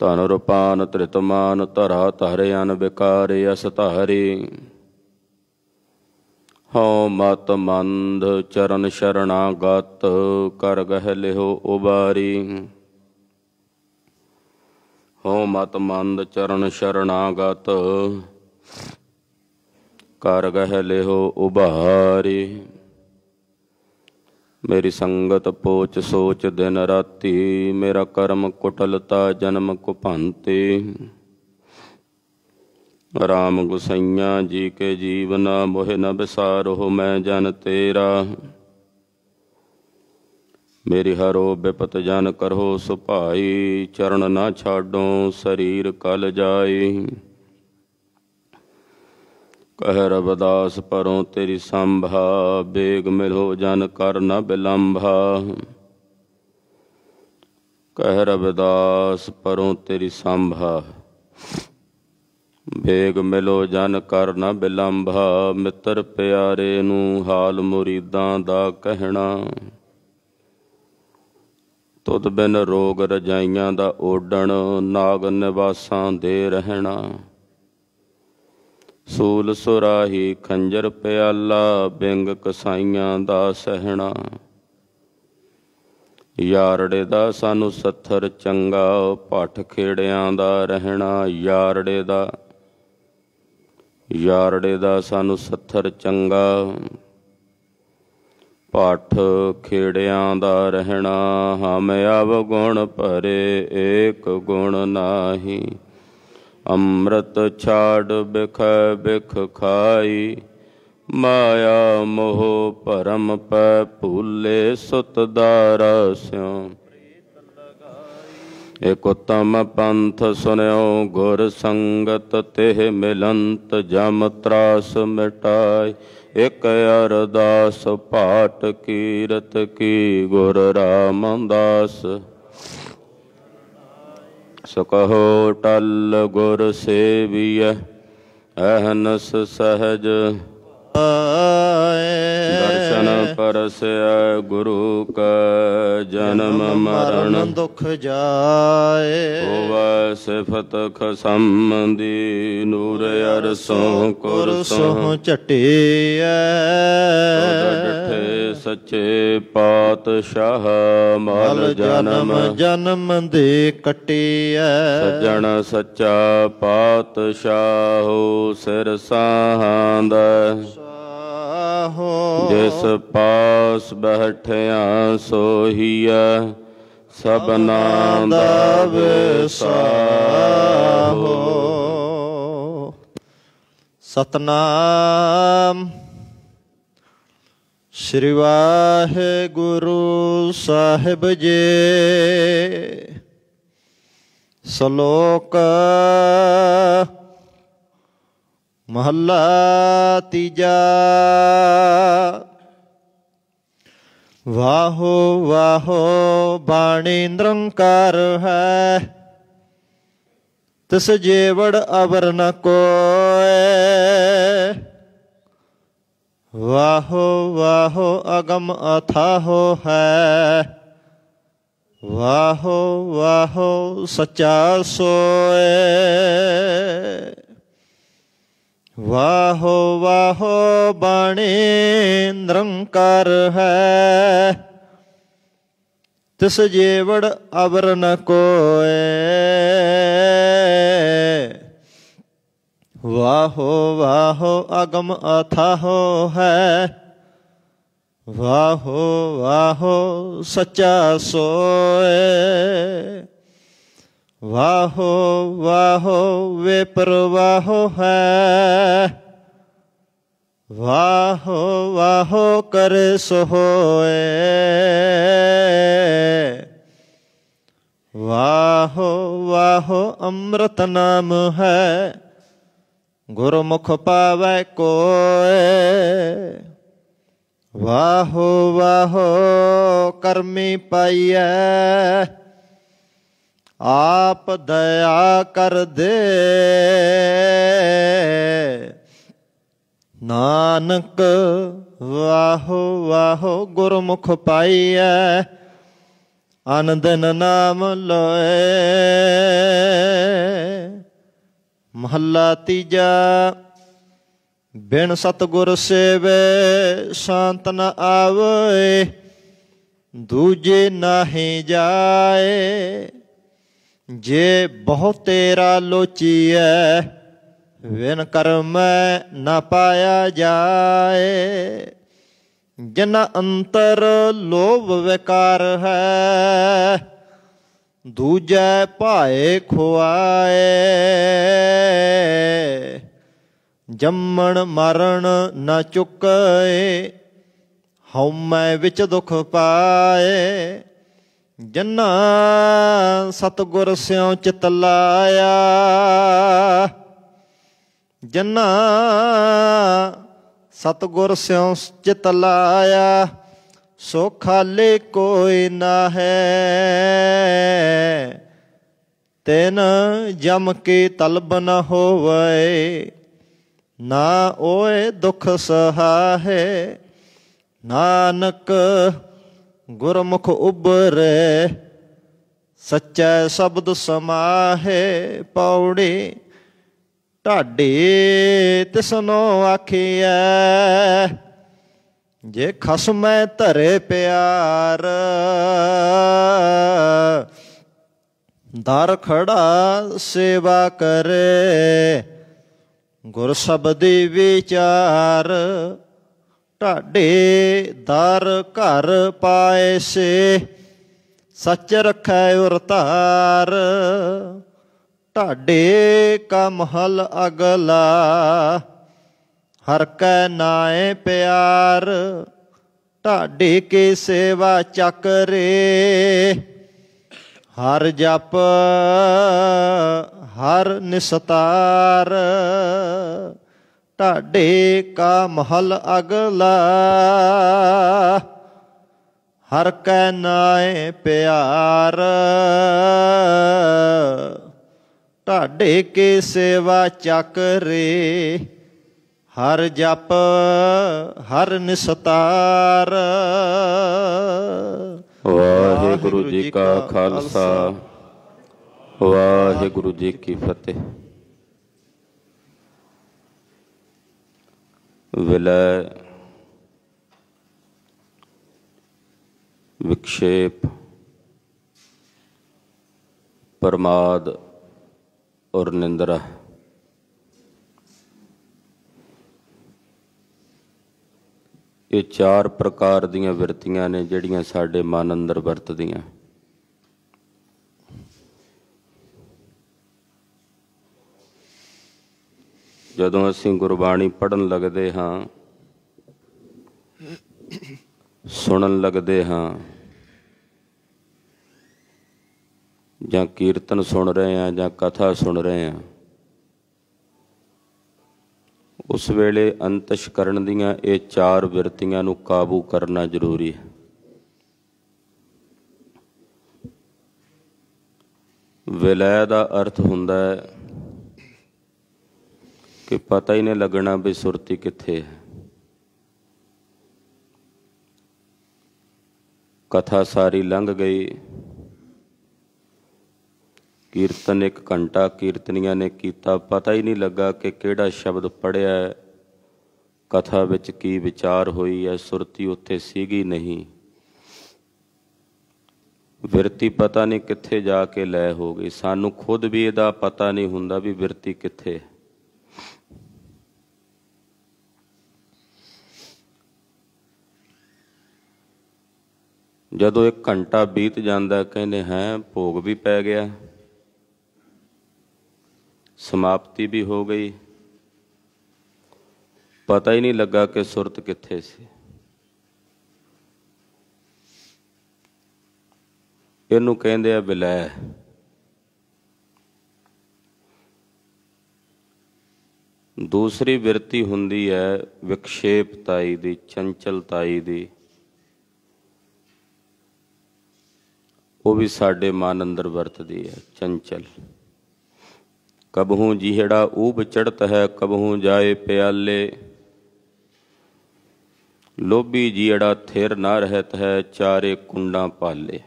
ਧਨ ਰੂਪਾਨ ਤ੍ਰਿਤਮਾਨ ਧਰਾ ਧਰੇ ਅਨ ਬਿਕਾਰੇ ਅਸ ਧਾਰੇ ਹਉ ਮਤ ਮੰਦ ਚਰਨ ਗਤ ਕਰ ਗਹਿ ਲਿਹੁ ਉਬਾਰੀ ਹਉ ਮਤ ਮੰਦ ਚਰਨ ਗਤ ਕਰ ਗਹਿ ਲਿਹੁ ਉਬਾਰੀ ਮੇਰੀ ਸੰਗਤ ਪੋਚ ਸੋਚ ਦਿਨ ਰਾਤੀ ਮੇਰਾ ਕਰਮ ਕੁਟਲਤਾ ਜਨਮ ਕੁਭੰਤੇ ਰਾਮ ਗੁਸਈਆ ਜੀ ਕੇ ਜੀਵਨਾ ਮੋਹਿ ਨ ਬਿਸਾਰੋ ਮੈਂ ਜਨ ਤੇਰਾ ਮੇਰੀ ਹਰੋ ਬਿਪਤ ਜਨ ਕਰੋ ਸੁਭਾਈ ਚਰਨ ਨਾ ਛਾਡੋ ਸਰੀਰ ਕਲ ਜਾਏ ਪਹਿਰ ਰਬਦਾਸ ਪਰੋਂ ਤੇਰੀ ਸੰਭਾ ਬੇਗ ਮਿਲੋ ਜਨ ਕਰ ਨ ਬਿਲੰਭਾ ਕਹਿ ਰਬਦਾਸ ਪਰੋਂ ਤੇਰੀ ਸੰਭਾ ਬੇਗ ਮਿਲੋ ਜਨ ਕਰ ਨ ਬਿਲੰਭਾ ਮਿੱਤਰ ਪਿਆਰੇ ਨੂੰ ਹਾਲ ਮੁਰੀਦਾਂ ਦਾ ਕਹਿਣਾ ਤਦ ਬਿਨ ਰੋਗ ਰਜਾਈਆਂ ਦਾ ਓਡਣ ਨਾਗ ਨਿਵਾਸਾਂ ਦੇ ਰਹਿਣਾ ਸੂਲ ਸੁਰਾਹੀ ਖੰਜਰ ਪਿਆਲਾ ਬਿੰਗ ਕਸਾਈਆਂ ਦਾ ਸਹਿਣਾ ਯਾਰੜੇ ਦਾ ਸਾਨੂੰ ਸੱਥਰ ਚੰਗਾ ਪਾਠ ਖੇੜਿਆਂ ਦਾ ਰਹਿਣਾ ਯਾਰੜੇ ਦਾ ਯਾਰੜੇ ਦਾ ਸਾਨੂੰ ਸੱਥਰ ਚੰਗਾ ਪਾਠ ਖੇੜਿਆਂ ਦਾ ਰਹਿਣਾ ਹਮ ਅਵ ਗੁਣ ਭਰੇ ਏਕ ਗੁਣ ਨਾਹੀ ਅੰਮ੍ਰਿਤ ਛਾੜ ਬਿਖ ਬਿਖ ਖਾਈ ਮਾਇਆ ਮੋਹ ਪਰਮ ਪੈ ਭੂਲੇ ਸੁਤ ਦਾਰਸਿਉ ਇਕ ਉਤਮ ਪੰਥ ਸੁਨਿਓ ਗੁਰ ਸੰਗਤ ਤਿਹ ਮਿਲੰਤ ਜਮ ਤਰਾਸ ਮਿਟਾਈ ਇਕ ਅਰਦਾਸ ਪਾਟ ਕੀਰਤ ਕੀ ਗੁਰ ਰਾਮਦਾਸ ਸਕਹੋ ਟਲ ਗੁਰ ਸੇਵੀਐ ਅਹਨਸ ਸਹਜ ਆਏ ਦਰਸ਼ਨ ਪਰਸੈ ਗੁਰੂ ਕਾ ਜਨਮ ਮਰਨ ਦੁਖ ਜਾਏ ਹੋਵੇ ਸਿਫਤ ਦੀ ਨੂਰ ਅਰਸੋਂ ਕੁਰਸੋਂ ਚਟਿਐ ਡਠੇ ਸੱਚੇ ਪਾਤਸ਼ਾਹ ਮਲ ਜਨਮ ਜਨਮ ਦੇ ਕਟਿਐ ਸਜਣ ਸੱਚਾ ਪਾਤਸ਼ਾਹ ਸਿਰ ਸਾਹਾਂ ਦਾ ਹੋ ਜਿਸ ਪਾਸ ਬਹਿਠਿਆ ਸੋਹੀਐ ਸਬਨਾ ਦਾ ਵਿਸਾਹੋ ਸਤਨਾਮ ਸ੍ਰੀ ਵਾਹਿਗੁਰੂ ਸਾਹਿਬ ਜੀ ਸ਼ਲੋਕ ਮਹੱਲਾ ਤੀਜਾ ਵਾਹੋ ਵਾਹੋ ਬਾਣੀ ਨਿਰੰਕਾਰ ਹੈ ਤਿਸ ਜੀਵੜ ਅਵਰ ਨ ਕੋਏ ਵਾਹੋ ਵਾਹੋ ਅਗਮ ਅਥਾਹੋ ਹੈ ਵਾਹੋ ਵਾਹੋ ਸਚਾ ਸੋਏ ਵਾਹੋ ਵਾਹੋ ਬਾਣੇ ਹੈ ਤਿਸ ਜੀਵੜ ਅਵਰ ਨ ਕੋਏ ਵਾਹੋ ਵਾਹੋ ਅਗਮ ਅਥਾਹੋ ਹੈ ਵਾਹੋ ਵਾਹੋ ਸੱਚਾ ਸੋਏ वाहो वाहो वे प्रवाहो है वाहो वाहो कर सोए वाहो वाहो अमृत नाम है गुरुमुख पावे कोए वाहो वाहो कर्मी है ਆਪ ਦਇਆ ਕਰ ਦੇ ਨਾਨਕ ਵਾਹੋ ਵਾਹੋ ਗੁਰਮੁਖ ਪਾਈਐ ਅਨੰਦਨ ਨਾਮ ਲੋਏ ਮਹੱਲਾ ਤੀਜਾ ਬਿਨ ਸਤਗੁਰ ਸੇਵੇ ਸ਼ਾਂਤ ਨ ਆਵੇ ਦੂਜੇ ਨਾਹੀਂ ਜਾਏ ਜੇ ਬਹੁ ਤੇਰਾ ਲੋਚੀਐ ਵਿਨ ਕਰਮੈ ਨਾ ਪਾਇਆ ਜਾਏ ਜਨ ਅੰਤਰ ਲੋਭ ਵਿਕਾਰ ਹੈ ਦੂਜੈ ਭਾਏ ਖੁਆਏ ਜੰਮਣ ਮਰਨ ਨਾ ਚੁੱਕਏ ਹਉਮੈ ਵਿੱਚ ਦੁੱਖ ਪਾਏ ਜੰਨਾ ਸਤਗੁਰ ਸਿਉ ਚਿਤ ਲਾਇਆ ਜੰਨਾ ਸਤਗੁਰ ਸਿਉ ਚਿਤ ਲਾਇਆ ਸੋ ਖਾਲੇ ਕੋਈ ਨਾ ਹੈ ਤੈਨ ਜਮ ਕੇ ਤਲਬ ਨ ਹੋਵੇ ਨਾ ਓਏ ਦੁਖ ਹੈ ਨਾਨਕ ਗੁਰਮੁਖ ਉਬਰੇ ਸੱਚਾ ਸ਼ਬਦ ਸਮਾਹੇ ਪੌੜੇ ਢਾਡੇ ਤਿਸਨੋ ਆਖਿਆ ਜੇ ਖਸਮੈ ਧਰੇ ਪਿਆਰ ਦਰ ਖੜਾ ਸੇਵਾ ਕਰੇ ਗੁਰ ਸ਼ਬਦੀ ਵਿਚਾਰ ਢਾਡੇ ਦਰ ਘਰ ਪਾਏ ਸੇ ਸੱਚ ਰਖੈ ਉਰਤਾਰ ਢਾਡੇ ਕਾ ਮਹਲ ਅਗਲਾ ਹਰ ਕੈ ਨਾਏ ਪਿਆਰ ਢਾਡੇ ਕੇ ਸੇਵਾ ਚੱਕਰੇ ਹਰ ਜਪ ਹਰ ਨਿਸਤਾਰ ਢਾਡੇ ਕਾ ਮਹਲ ਅਗਲਾ ਹਰ ਕੈ ਨਾਏ ਪਿਆਰ ਢਾਡੇ ਕੇ ਸੇਵਾ ਚੱਕਰੇ ਹਰ ਜਪ ਹਰ ਨਿਸਤਾਰ ਵਾਹਿਗੁਰੂ ਜੀ ਕਾ ਖਾਲਸਾ ਵਾਹਿਗੁਰੂ ਜੀ ਕੀ ਫਤਿਹ ਵਿਲੈ ਵਿਖੇਪ ਪਰਮਾਦ ਔਰ ਨਿੰਦਰਾ ਇਹ ਚਾਰ ਪ੍ਰਕਾਰ ਦੀਆਂ ਵਰਤੀਆਂ ਨੇ ਜਿਹੜੀਆਂ ਸਾਡੇ ਮਨ ਅੰਦਰ ਵਰਤਦੀਆਂ ਜਦੋਂ ਅਸੀਂ ਗੁਰਬਾਣੀ ਪੜਨ ਲੱਗਦੇ ਹਾਂ ਸੁਣਨ ਲੱਗਦੇ ਹਾਂ ਜਾਂ ਕੀਰਤਨ ਸੁਣ ਰਹੇ ਹਾਂ ਜਾਂ ਕਥਾ ਸੁਣ ਰਹੇ ਹਾਂ ਉਸ ਵੇਲੇ ਅੰਤਿਸ਼ ਕਰਨ ਦੀਆਂ ਇਹ ਚਾਰ ਵਿਰਤੀਆਂ ਨੂੰ ਕਾਬੂ ਕਰਨਾ ਜ਼ਰੂਰੀ ਹੈ ਵਿਲੈ ਦਾ ਅਰਥ ਹੁੰਦਾ ਹੈ ਕਿ ਪਤਾ ਹੀ ਨਹੀਂ ਲੱਗਣਾ ਵੀ ਸੁਰਤੀ ਕਿੱਥੇ ਹੈ ਕਥਾ ਸਾਰੀ ਲੰਘ ਗਈ ਕੀਰਤਨ ਇੱਕ ਘੰਟਾ ਕੀਰਤਨੀਆਂ ਨੇ ਕੀਤਾ ਪਤਾ ਹੀ ਨਹੀਂ ਲੱਗਾ ਕਿ ਕਿਹੜਾ ਸ਼ਬਦ ਪੜਿਆ ਹੈ ਕਥਾ ਵਿੱਚ ਕੀ ਵਿਚਾਰ ਹੋਈ ਹੈ ਸੁਰਤੀ ਉੱਥੇ ਸੀਗੀ ਨਹੀਂ ਵਿਰਤੀ ਪਤਾ ਨਹੀਂ ਕਿੱਥੇ ਜਾ ਕੇ ਲੈ ਹੋ ਗਈ ਸਾਨੂੰ ਖੁਦ ਵੀ ਇਹਦਾ ਪਤਾ ਨਹੀਂ ਹੁੰਦਾ ਵੀ ਵਿਰਤੀ ਕਿੱਥੇ ਹੈ ਜਦੋਂ ਇੱਕ ਘੰਟਾ ਬੀਤ ਜਾਂਦਾ ਕਹਿੰਦੇ ਹੈ ਭੋਗ ਵੀ ਪੈ ਗਿਆ ਸਮਾਪਤੀ ਵੀ ਹੋ ਗਈ ਪਤਾ ਹੀ ਨਹੀਂ ਲੱਗਾ ਕਿ ਸੁਰਤ ਕਿੱਥੇ ਸੀ ਇਹਨੂੰ ਕਹਿੰਦੇ ਆ ਬਿਲੈ ਦੂਸਰੀ ਵਰਤੀ ਹੁੰਦੀ ਹੈ ਵਿਖੇਪਤਾਈ ਦੀ ਚੰਚਲਤਾਈ ਦੀ ਉਹ ਵੀ ਸਾਡੇ ਮਨ ਅੰਦਰ ਵਰਤਦੀ ਹੈ ਚੰਚਲ ਕਬਹੂ ਜਿਹੜਾ ਊਬ ਚੜਤ ਹੈ ਕਬਹੂ ਜਾਏ ਪਿਆਲੇ ਲੋਭੀ ਜਿਹੜਾ ਥਿਰ ਨਾ ਰਹਤ ਹੈ ਚਾਰੇ ਕੁੰਡਾਂ ਪਾਲੇ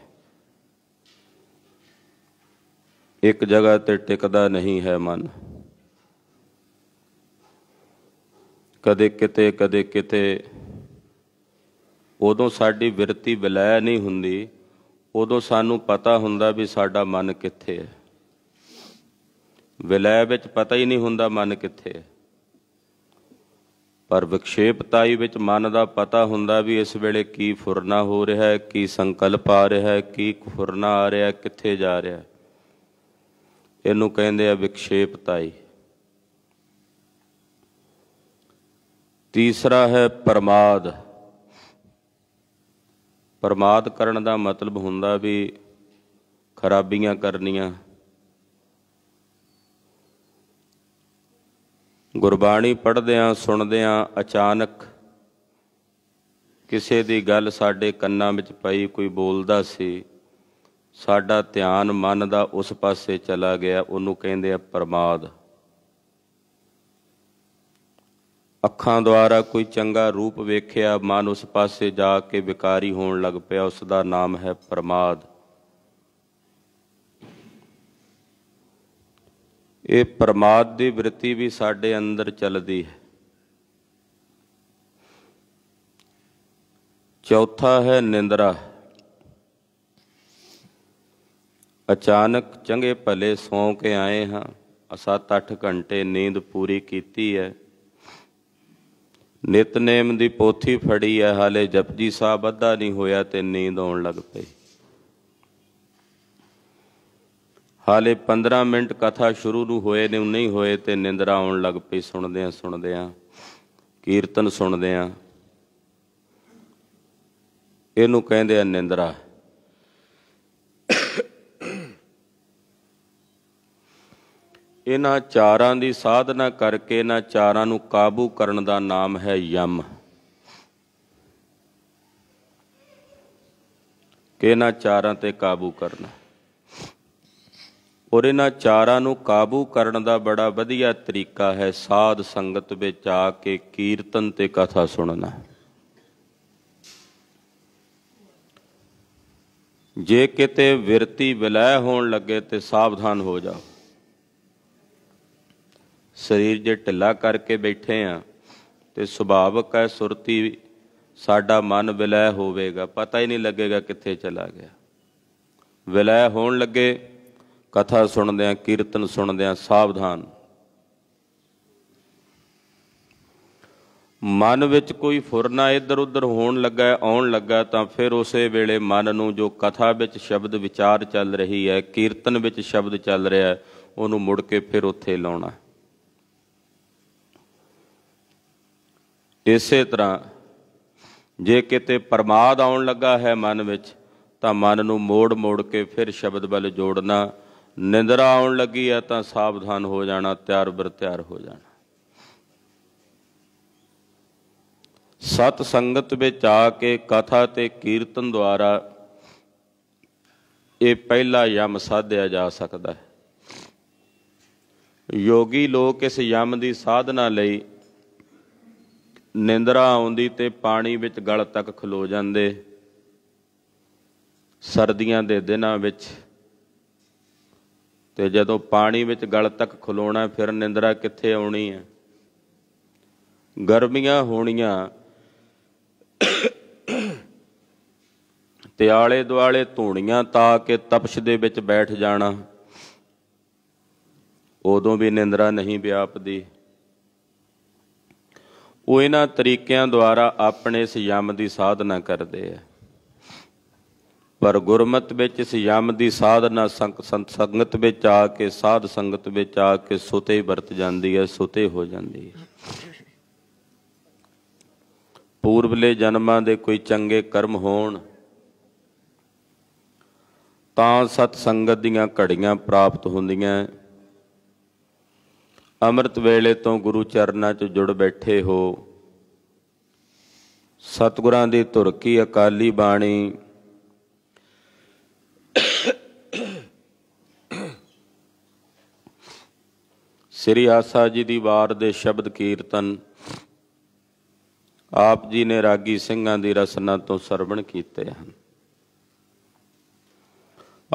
ਇੱਕ ਜਗ੍ਹਾ ਤੇ ਟਿਕਦਾ ਨਹੀਂ ਹੈ ਮਨ ਕਦੇ ਕਿਤੇ ਕਦੇ ਕਿਤੇ ਉਦੋਂ ਸਾਡੀ ਵਿਰਤੀ ਬਲੈ ਨਹੀਂ ਹੁੰਦੀ ਉਦੋਂ ਸਾਨੂੰ ਪਤਾ ਹੁੰਦਾ ਵੀ ਸਾਡਾ ਮਨ ਕਿੱਥੇ ਹੈ ਵਿਲੈ ਵਿੱਚ ਪਤਾ ਹੀ ਨਹੀਂ ਹੁੰਦਾ ਮਨ ਕਿੱਥੇ ਹੈ ਪਰ ਵਿਖੇਪਤਾਈ ਵਿੱਚ ਮਨ ਦਾ ਪਤਾ ਹੁੰਦਾ ਵੀ ਇਸ ਵੇਲੇ ਕੀ ਫੁਰਨਾ ਹੋ ਰਿਹਾ ਹੈ ਕੀ ਸੰਕਲਪ ਆ ਰਿਹਾ ਹੈ ਕੀ ਫੁਰਨਾ ਆ ਰਿਹਾ ਕਿੱਥੇ ਜਾ ਰਿਹਾ ਇਹਨੂੰ ਕਹਿੰਦੇ ਆ ਵਿਖੇਪਤਾਈ ਤੀਸਰਾ ਹੈ ਪਰਮਾਦ ਪਰਮਾਤ ਕਰਨ ਦਾ ਮਤਲਬ ਹੁੰਦਾ ਵੀ ਖਰਾਬੀਆਂ ਕਰਨੀਆਂ ਗੁਰਬਾਣੀ ਪੜ੍ਹਦਿਆਂ ਸੁਣਦਿਆਂ ਅਚਾਨਕ ਕਿਸੇ ਦੀ ਗੱਲ ਸਾਡੇ ਕੰਨਾਂ ਵਿੱਚ ਪਈ ਕੋਈ ਬੋਲਦਾ ਸੀ ਸਾਡਾ ਧਿਆਨ ਮਨ ਦਾ ਉਸ ਪਾਸੇ ਚਲਾ ਗਿਆ ਉਹਨੂੰ ਕਹਿੰਦੇ ਆ ਪਰਮਾਦ ਅੱਖਾਂ ਦੁਆਰਾ ਕੋਈ ਚੰਗਾ ਰੂਪ ਵੇਖਿਆ ਮਨ ਉਸ ਪਾਸੇ ਜਾ ਕੇ ਵਿਕਾਰੀ ਹੋਣ ਲੱਗ ਪਿਆ ਉਸ ਦਾ ਨਾਮ ਹੈ ਪ੍ਰਮਾਦ ਇਹ ਪ੍ਰਮਾਦ ਦੀ ਵ੍ਰਿਤੀ ਵੀ ਸਾਡੇ ਅੰਦਰ ਚੱਲਦੀ ਹੈ ਚੌਥਾ ਹੈ ਨਿੰਦਰਾ ਅਚਾਨਕ ਚੰਗੇ ਭਲੇ ਸੌਂ ਕੇ ਆਏ ਹਾਂ 7-8 ਘੰਟੇ ਨੀਂਦ ਪੂਰੀ ਕੀਤੀ ਹੈ ਨਿਤਨੇਮ ਦੀ ਪੋਥੀ ਫੜੀ ਐ ਹਾਲੇ ਜਪਜੀ ਸਾਹਿਬ ਅੱਧਾ ਨਹੀਂ ਹੋਇਆ ਤੇ ਨੀਂਦ ਆਉਣ ਲੱਗ ਪਈ ਹਾਲੇ 15 ਮਿੰਟ ਕਥਾ ਸ਼ੁਰੂ ਨੂੰ ਹੋਏ ਨੇ ਨਹੀਂ ਹੋਏ ਤੇ ਨਿੰਦਰਾ ਆਉਣ ਲੱਗ ਪਈ ਸੁਣਦੇ ਆ ਸੁਣਦੇ ਆ ਕੀਰਤਨ ਸੁਣਦੇ ਆ ਇਹਨੂੰ ਕਹਿੰਦੇ ਆ ਨਿੰਦਰਾ ਇਹਨਾਂ ਚਾਰਾਂ ਦੀ ਸਾਧਨਾ ਕਰਕੇ ਇਹਨਾਂ ਚਾਰਾਂ ਨੂੰ ਕਾਬੂ ਕਰਨ ਦਾ ਨਾਮ ਹੈ ਯਮ ਕਿ ਇਹਨਾਂ ਚਾਰਾਂ ਤੇ ਕਾਬੂ ਕਰਨਾ ਔਰ ਇਹਨਾਂ ਚਾਰਾਂ ਨੂੰ ਕਾਬੂ ਕਰਨ ਦਾ ਬੜਾ ਵਧੀਆ ਤਰੀਕਾ ਹੈ ਸਾਧ ਸੰਗਤ ਵਿੱਚ ਆ ਕੇ ਕੀਰਤਨ ਤੇ ਕਥਾ ਸੁਣਨਾ ਜੇ ਕਿਤੇ ਵਿਰਤੀ ਵਿਲੈ ਹੋਣ ਲੱਗੇ ਤੇ ਸਾਵਧਾਨ ਹੋ ਜਾਓ ਸਰੀਰ ਜੇ ਢਿੱਲਾ ਕਰਕੇ ਬੈਠੇ ਆ ਤੇ ਸੁਭਾਵਕ ਹੈ ਸੁਰਤੀ ਸਾਡਾ ਮਨ ਵਿਲੈ ਹੋਵੇਗਾ ਪਤਾ ਹੀ ਨਹੀਂ ਲੱਗੇਗਾ ਕਿੱਥੇ ਚਲਾ ਗਿਆ ਵਿਲੈ ਹੋਣ ਲੱਗੇ ਕਥਾ ਸੁਣਦੇ ਆ ਕੀਰਤਨ ਸੁਣਦੇ ਆ ਸਾਵਧਾਨ ਮਨ ਵਿੱਚ ਕੋਈ ਫੁਰਨਾ ਇੱਧਰ ਉੱਧਰ ਹੋਣ ਲੱਗਾ ਆਉਣ ਲੱਗਾ ਤਾਂ ਫਿਰ ਉਸੇ ਵੇਲੇ ਮਨ ਨੂੰ ਜੋ ਕਥਾ ਵਿੱਚ ਸ਼ਬਦ ਵਿਚਾਰ ਚੱਲ ਰਹੀ ਹੈ ਕੀਰਤਨ ਵਿੱਚ ਸ਼ਬਦ ਚੱਲ ਰਿਹਾ ਉਹਨੂੰ ਮੁੜ ਕੇ ਫਿਰ ਉੱਥੇ ਲਾਉਣਾ ਇਸੇ ਤਰ੍ਹਾਂ ਜੇ ਕਿਤੇ ਪਰਮਾਦ ਆਉਣ ਲੱਗਾ ਹੈ ਮਨ ਵਿੱਚ ਤਾਂ ਮਨ ਨੂੰ ਮੋੜ ਮੋੜ ਕੇ ਫਿਰ ਸ਼ਬਦ ਵੱਲ ਜੋੜਨਾ ਨਿੰਦਰਾ ਆਉਣ ਲੱਗੀ ਹੈ ਤਾਂ ਸਾਵਧਾਨ ਹੋ ਜਾਣਾ ਤਿਆਰ ਬਰ ਤਿਆਰ ਹੋ ਜਾਣਾ ਸਤ ਸੰਗਤ ਵਿੱਚ ਆ ਕੇ ਕਥਾ ਤੇ ਕੀਰਤਨ ਦੁਆਰਾ ਇਹ ਪਹਿਲਾ ਯਮ ਸਾਧਿਆ ਜਾ ਸਕਦਾ ਹੈ ਯੋਗੀ ਲੋਕ ਇਸ ਯਮ ਦੀ ਸਾਧਨਾ ਲਈ ਨਿੰਦਰਾ ਆਉਂਦੀ ਤੇ ਪਾਣੀ ਵਿੱਚ ਗਲ ਤੱਕ ਖਲੋ ਜਾਂਦੇ ਸਰਦੀਆਂ ਦੇ ਦਿਨਾਂ ਵਿੱਚ ਤੇ ਜਦੋਂ ਪਾਣੀ ਵਿੱਚ ਗਲ ਤੱਕ ਖਲੋਣਾ ਫਿਰ ਨਿੰਦਰਾ ਕਿੱਥੇ ਆਉਣੀ ਹੈ ਗਰਮੀਆਂ ਹੋਣੀਆਂ ਤੇ ਆਲੇ ਦੁਆਲੇ ਧੂਣੀਆਂ ਤਾਂ ਕਿ ਤਪਸ਼ ਦੇ ਵਿੱਚ ਬੈਠ ਜਾਣਾ ਉਦੋਂ ਵੀ ਨਿੰਦਰਾ ਨਹੀਂ ਵਿਆਪਦੀ ਉਹ ਇਹਨਾਂ ਤਰੀਕਿਆਂ ਦੁਆਰਾ ਆਪਣੇ ਇਸ ਯਮ ਦੀ ਸਾਧਨਾ ਕਰਦੇ ਆ ਪਰ ਗੁਰਮਤ ਵਿੱਚ ਇਸ ਯਮ ਦੀ ਸਾਧਨਾ ਸੰਗਤ ਵਿੱਚ ਆ ਕੇ ਸਾਧ ਸੰਗਤ ਵਿੱਚ ਆ ਕੇ ਸੁਤੇ ਵਰਤ ਜਾਂਦੀ ਹੈ ਸੁਤੇ ਹੋ ਜਾਂਦੀ ਹੈ ਪੂਰਬਲੇ ਜਨਮਾਂ ਦੇ ਕੋਈ ਚੰਗੇ ਕਰਮ ਹੋਣ ਤਾਂ ਸਤ ਸੰਗਤ ਦੀਆਂ ਘੜੀਆਂ ਪ੍ਰਾਪਤ ਹੁੰਦੀਆਂ ਅੰਮ੍ਰਿਤ ਵੇਲੇ ਤੋਂ ਗੁਰੂ ਚਰਨਾਂ 'ਚ ਜੁੜ ਬੈਠੇ ਹੋ ਸਤਿਗੁਰਾਂ ਦੀ ਧੁਰ ਕੀ ਅਕਾਲੀ ਬਾਣੀ ਸ੍ਰੀ ਆਸਾ ਜੀ ਦੀ ਵਾਰ ਦੇ ਸ਼ਬਦ ਕੀਰਤਨ ਆਪ ਜੀ ਨੇ ਰਾਗੀ ਸਿੰਘਾਂ ਦੀ ਰਸਨਾ ਤੋਂ ਸਰਵਣ ਕੀਤੇ ਹਨ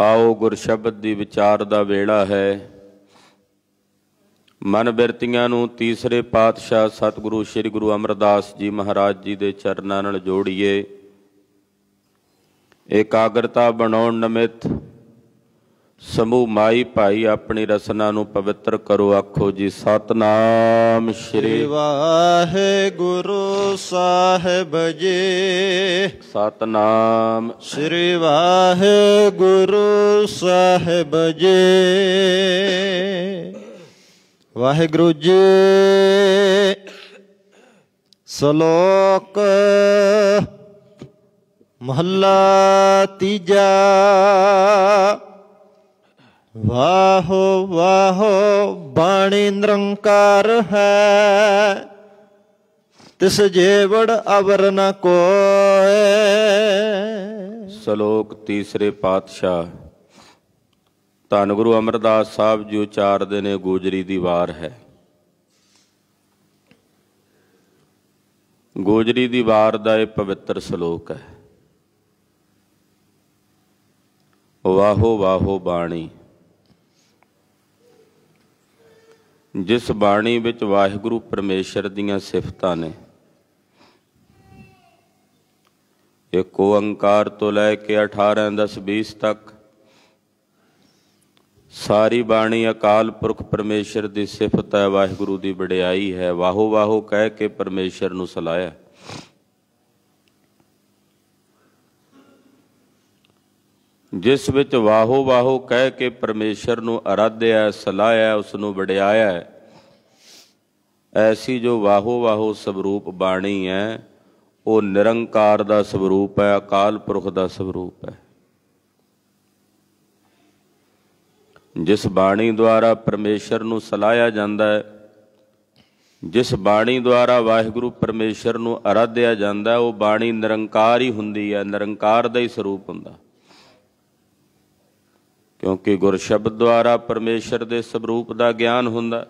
ਆਓ ਗੁਰ ਸ਼ਬਦ ਦੀ ਵਿਚਾਰ ਦਾ ਵੇਲਾ ਹੈ ਮਨ ਬਿਰਤੀਆਂ ਨੂੰ ਤੀਸਰੇ ਪਾਤਸ਼ਾਹ ਸਤਿਗੁਰੂ ਸ੍ਰੀ ਗੁਰੂ ਅਮਰਦਾਸ ਜੀ ਮਹਾਰਾਜ ਜੀ ਦੇ ਚਰਨਾਂ ਨਾਲ ਜੋੜੀਏ ਇਕਾਗਰਤਾ ਬਣਾਉਣ ਨਮਿਤ ਸਮੂਹ ਮਾਈ ਭਾਈ ਆਪਣੀ ਰਸਨਾ ਨੂੰ ਪਵਿੱਤਰ ਕਰੋ ਆਖੋ ਜੀ ਸਤਨਾਮ ਸ੍ਰੀ ਵਾਹਿਗੁਰੂ ਸਾਹਿਬ ਜੀ ਸਤਨਾਮ ਸ੍ਰੀ ਵਾਹਿਗੁਰੂ ਸਾਹਿਬ ਜੀ ਵਾਹਿਗੁਰੂ ਜੀ ਸ਼ਲੋਕ ਮਹੱਲਾ ਤੀਜਾ ਵਾਹੋ ਵਾਹੋ ਬਾਣੀ ਨਿਰੰਕਾਰ ਹੈ ਤਿਸ ਜੇਵੜ ਅਵਰ ਨ ਕੋਏ ਸ਼ਲੋਕ ਤੀਸਰੇ ਪਾਤਸ਼ਾਹ ਧੰਨ ਗੁਰੂ ਅਮਰਦਾਸ ਸਾਹਿਬ ਜੀ ਉਚਾਰਦੇ ਨੇ ਗੋਜਰੀ ਦੀ ਵਾਰ ਹੈ ਗੋਜਰੀ ਦੀ ਵਾਰ ਦਾ ਇਹ ਪਵਿੱਤਰ ਸ਼ਲੋਕ ਹੈ ਵਾਹੋ ਵਾਹੋ ਬਾਣੀ ਜਿਸ ਬਾਣੀ ਵਿੱਚ ਵਾਹਿਗੁਰੂ ਪਰਮੇਸ਼ਰ ਦੀਆਂ ਸਿਫਤਾਂ ਨੇ ਇੱਕ ਓੰਕਾਰ ਤੋਂ ਲੈ ਕੇ 18 10 20 ਤੱਕ ਸਾਰੀ ਬਾਣੀ ਅਕਾਲ ਪੁਰਖ ਪਰਮੇਸ਼ਰ ਦੀ ਸਿਫਤ ਹੈ ਵਾਹਿਗੁਰੂ ਦੀ ਵਡਿਆਈ ਹੈ ਵਾਹੋ ਵਾਹੋ ਕਹਿ ਕੇ ਪਰਮੇਸ਼ਰ ਨੂੰ ਸਲਾਇਆ ਜਿਸ ਵਿੱਚ ਵਾਹੋ ਵਾਹੋ ਕਹਿ ਕੇ ਪਰਮੇਸ਼ਰ ਨੂੰ ਅਰਾਧਿਆ ਸਲਾਇਆ ਉਸ ਨੂੰ ਵਡਿਆਇਆ ਐਸੀ ਜੋ ਵਾਹੋ ਵਾਹੋ ਸਵਰੂਪ ਬਾਣੀ ਹੈ ਉਹ ਨਿਰੰਕਾਰ ਦਾ ਸਵਰੂਪ ਹੈ ਅਕਾਲ ਪੁਰਖ ਦਾ ਸਵਰੂਪ ਹੈ ਜਿਸ ਬਾਣੀ ਦੁਆਰਾ ਪਰਮੇਸ਼ਰ ਨੂੰ ਸਲਾਇਆ ਜਾਂਦਾ ਹੈ ਜਿਸ ਬਾਣੀ ਦੁਆਰਾ ਵਾਹਿਗੁਰੂ ਪਰਮੇਸ਼ਰ ਨੂੰ ਅਰਾਧਿਆ ਜਾਂਦਾ ਉਹ ਬਾਣੀ ਨਿਰੰਕਾਰ ਹੀ ਹੁੰਦੀ ਹੈ ਨਿਰੰਕਾਰ ਦਾ ਹੀ ਸਰੂਪ ਹੁੰਦਾ ਕਿਉਂਕਿ ਗੁਰ ਸ਼ਬਦ ਦੁਆਰਾ ਪਰਮੇਸ਼ਰ ਦੇ ਸਰੂਪ ਦਾ ਗਿਆਨ ਹੁੰਦਾ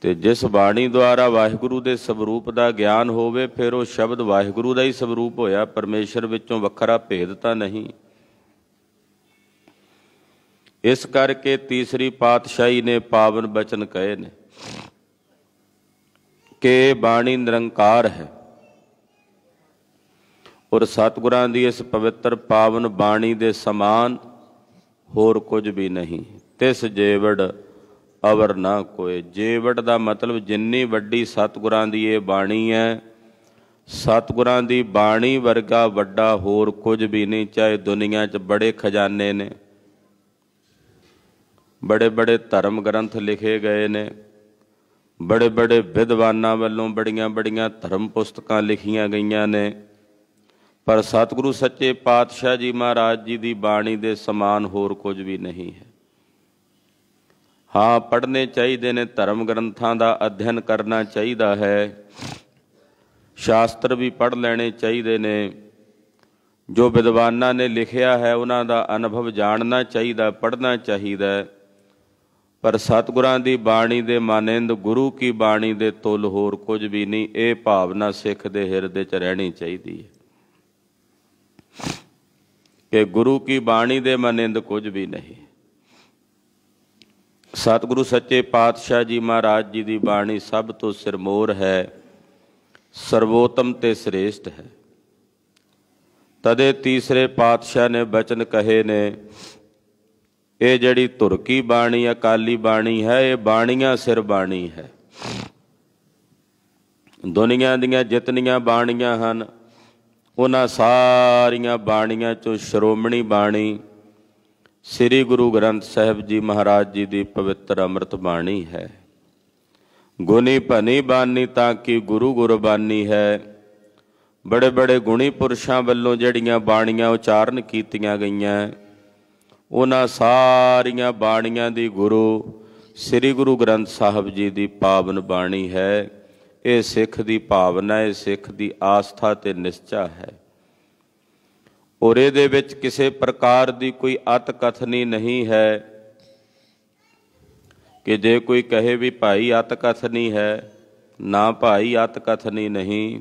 ਤੇ ਜਿਸ ਬਾਣੀ ਦੁਆਰਾ ਵਾਹਿਗੁਰੂ ਦੇ ਸਰੂਪ ਦਾ ਗਿਆਨ ਹੋਵੇ ਫਿਰ ਉਹ ਸ਼ਬਦ ਵਾਹਿਗੁਰੂ ਦਾ ਹੀ ਸਰੂਪ ਹੋਇਆ ਪਰਮੇਸ਼ਰ ਵਿੱਚੋਂ ਵੱਖਰਾ ਭੇਦ ਤਾਂ ਨਹੀਂ ਇਸ ਕਰਕੇ ਤੀਸਰੀ ਪਾਤਸ਼ਾਹੀ ਨੇ ਪਾਵਨ ਬਚਨ ਕਹੇ ਨੇ ਕਿ ਬਾਣੀ ਨਿਰੰਕਾਰ ਹੈ ਔਰ ਸਤਿਗੁਰਾਂ ਦੀ ਇਸ ਪਵਿੱਤਰ ਪਾਵਨ ਬਾਣੀ ਦੇ ਸਮਾਨ ਹੋਰ ਕੁਝ ਵੀ ਨਹੀਂ ਤਿਸ ਜੇਵੜ ਅਵਰ ਨਾ ਕੋਏ ਜੇਵੜ ਦਾ ਮਤਲਬ ਜਿੰਨੀ ਵੱਡੀ ਸਤਿਗੁਰਾਂ ਦੀ ਇਹ ਬਾਣੀ ਹੈ ਸਤਿਗੁਰਾਂ ਦੀ ਬਾਣੀ ਵਰਗਾ ਵੱਡਾ ਹੋਰ ਕੁਝ ਵੀ ਨਹੀਂ ਚਾਹੇ ਦੁਨੀਆ 'ਚ ਬੜੇ ਖਜ਼ਾਨੇ ਨੇ ਬੜੇ ਬੜੇ ਧਰਮ ਗ੍ਰੰਥ ਲਿਖੇ ਗਏ ਨੇ ਬੜੇ ਬੜੇ ਵਿਦਵਾਨਾਂ ਵੱਲੋਂ ਬੜੀਆਂ ਬੜੀਆਂ ਧਰਮ ਪੁਸਤਕਾਂ ਲਿਖੀਆਂ ਗਈਆਂ ਨੇ ਪਰ ਸਤਿਗੁਰੂ ਸੱਚੇ ਪਾਤਸ਼ਾਹ ਜੀ ਮਹਾਰਾਜ ਜੀ ਦੀ ਬਾਣੀ ਦੇ ਸਮਾਨ ਹੋਰ ਕੁਝ ਵੀ ਨਹੀਂ ਹੈ ਹਾਂ ਪੜ੍ਹਨੇ ਚਾਹੀਦੇ ਨੇ ਧਰਮ ਗ੍ਰੰਥਾਂ ਦਾ ਅਧਿਐਨ ਕਰਨਾ ਚਾਹੀਦਾ ਹੈ ਸ਼ਾਸਤਰ ਵੀ ਪੜ੍ਹ ਲੈਣੇ ਚਾਹੀਦੇ ਨੇ ਜੋ ਵਿਦਵਾਨਾਂ ਨੇ ਲਿਖਿਆ ਹੈ ਉਹਨਾਂ ਦਾ ਅਨੁਭਵ ਜਾਣਨਾ ਚਾਹੀਦਾ ਪੜ੍ਹਨਾ ਚਾਹੀਦਾ ਹੈ ਪਰ ਸਤਿਗੁਰਾਂ ਦੀ ਬਾਣੀ ਦੇ ਮਾਨਿੰਦ ਗੁਰੂ ਕੀ ਬਾਣੀ ਦੇ ਤੁਲ ਹੋਰ ਕੁਝ ਵੀ ਨਹੀਂ ਇਹ ਭਾਵਨਾ ਸਿੱਖ ਦੇ ਹਿਰਦੇ 'ਚ ਰਹਿਣੀ ਚਾਹੀਦੀ ਹੈ ਕਿ ਗੁਰੂ ਕੀ ਬਾਣੀ ਦੇ ਮਾਨਿੰਦ ਕੁਝ ਵੀ ਨਹੀਂ ਸਤਿਗੁਰੂ ਸੱਚੇ ਪਾਤਸ਼ਾਹ ਜੀ ਮਹਾਰਾਜ ਜੀ ਦੀ ਬਾਣੀ ਸਭ ਤੋਂ ਸਿਰਮੋਰ ਹੈ ਸਰਵੋਤਮ ਤੇ ਸ੍ਰੇਸ਼ਟ ਹੈ ਤਦੇ ਤੀਸਰੇ ਪਾਤਸ਼ਾਹ ਨੇ ਬਚਨ ਕਹੇ ਨੇ ਇਹ ਜਿਹੜੀ ਧੁਰ ਕੀ ਬਾਣੀ ਅਕਾਲੀ ਬਾਣੀ ਹੈ ਇਹ ਬਾਣੀਆਂ ਸਿਰ ਬਾਣੀ ਹੈ ਦੁਨੀਆਂ ਦੀਆਂ ਜਿਤਨੀਆਂ ਬਾਣੀਆਂ ਹਨ ਉਹਨਾਂ ਸਾਰੀਆਂ ਬਾਣੀਆਂ ਚੋਂ ਸ਼੍ਰੋਮਣੀ ਬਾਣੀ ਸ੍ਰੀ ਗੁਰੂ ਗ੍ਰੰਥ ਸਾਹਿਬ ਜੀ ਮਹਾਰਾਜ ਜੀ ਦੀ ਪਵਿੱਤਰ ਅੰਮ੍ਰਿਤ ਬਾਣੀ ਹੈ ਗੁਣੀ ਭਨੀ ਬਾਣੀ ਤਾਂ ਕਿ ਗੁਰੂ ਗੁਰਬਾਨੀ ਹੈ ਬੜੇ ਬੜੇ ਗੁਣੀ ਪੁਰਸ਼ਾਂ ਵੱਲੋਂ ਜਿਹੜੀਆਂ ਬਾਣੀਆਂ ਉਚਾਰਨ ਕੀਤੀਆਂ ਗਈਆਂ ਉਹਨਾਂ ਸਾਰੀਆਂ ਬਾਣੀਆਂ ਦੀ ਗੁਰੂ ਸ੍ਰੀ ਗੁਰੂ ਗ੍ਰੰਥ ਸਾਹਿਬ ਜੀ ਦੀ ਪਾਵਨ ਬਾਣੀ ਹੈ ਇਹ ਸਿੱਖ ਦੀ ਭਾਵਨਾ ਹੈ ਸਿੱਖ ਦੀ ਆਸਥਾ ਤੇ ਨਿਸ਼ਚਾ ਹੈ ਔਰ ਇਹਦੇ ਵਿੱਚ ਕਿਸੇ ਪ੍ਰਕਾਰ ਦੀ ਕੋਈ ਅਤ ਕਥਨੀ ਨਹੀਂ ਹੈ ਕਿ ਜੇ ਕੋਈ ਕਹੇ ਵੀ ਭਾਈ ਅਤ ਕਥਨੀ ਹੈ ਨਾ ਭਾਈ ਅਤ ਕਥਨੀ ਨਹੀਂ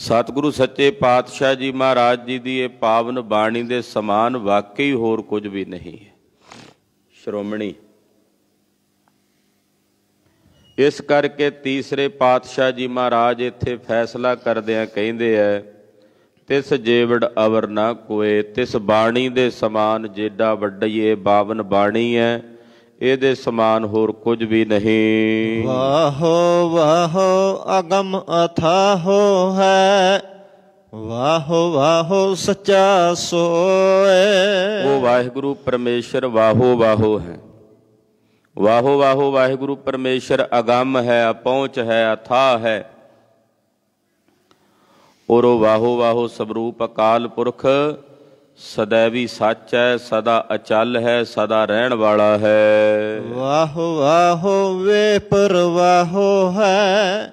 ਸਤਿਗੁਰੂ ਸੱਚੇ ਪਾਤਸ਼ਾਹ ਜੀ ਮਹਾਰਾਜ ਜੀ ਦੀ ਇਹ ਪਾਵਨ ਬਾਣੀ ਦੇ ਸਮਾਨ ਵਾਕਈ ਹੋਰ ਕੁਝ ਵੀ ਨਹੀਂ ਹੈ ਸ਼੍ਰੋਮਣੀ ਇਸ ਕਰਕੇ ਤੀਸਰੇ ਪਾਤਸ਼ਾਹ ਜੀ ਮਹਾਰਾਜ ਇੱਥੇ ਫੈਸਲਾ ਕਰਦਿਆਂ ਕਹਿੰਦੇ ਐ ਤਿਸ ਜੇਵੜ ਅਵਰ ਨਾ ਕੋਏ ਤਿਸ ਬਾਣੀ ਦੇ ਸਮਾਨ ਜੇਡਾ ਵੱਡਈਏ ਬਾਵਨ ਬਾਣੀ ਐ ਇਹਦੇ ਸਮਾਨ ਹੋਰ ਕੁਝ ਵੀ ਨਹੀਂ ਵਾਹੋ ਵਾਹੋ ਅਗਮ ਅਥਾਹੋ ਹੈ ਵਾਹੋ ਵਾਹੋ ਸਚਾ ਸੋਏ ਉਹ ਵਾਹਿਗੁਰੂ ਪਰਮੇਸ਼ਰ ਵਾਹੋ ਵਾਹੋ ਹੈ ਵਾਹੋ ਵਾਹੋ ਵਾਹਿਗੁਰੂ ਪਰਮੇਸ਼ਰ ਅਗੰਮ ਹੈ ਪਹੁੰਚ ਹੈ ਅਥਾ ਹੈ ਔਰ ਵਾਹੋ ਵਾਹੋ ਸਰੂਪ ਅਕਾਲ ਪੁਰਖ ਵੀ ਸੱਚ ਹੈ ਸਦਾ ਅਚਲ ਹੈ ਸਦਾ ਰਹਿਣ ਵਾਲਾ ਹੈ ਵਾਹ ਵਾਹ ਵੇ ਪਰਵਾਹੋ ਹੈ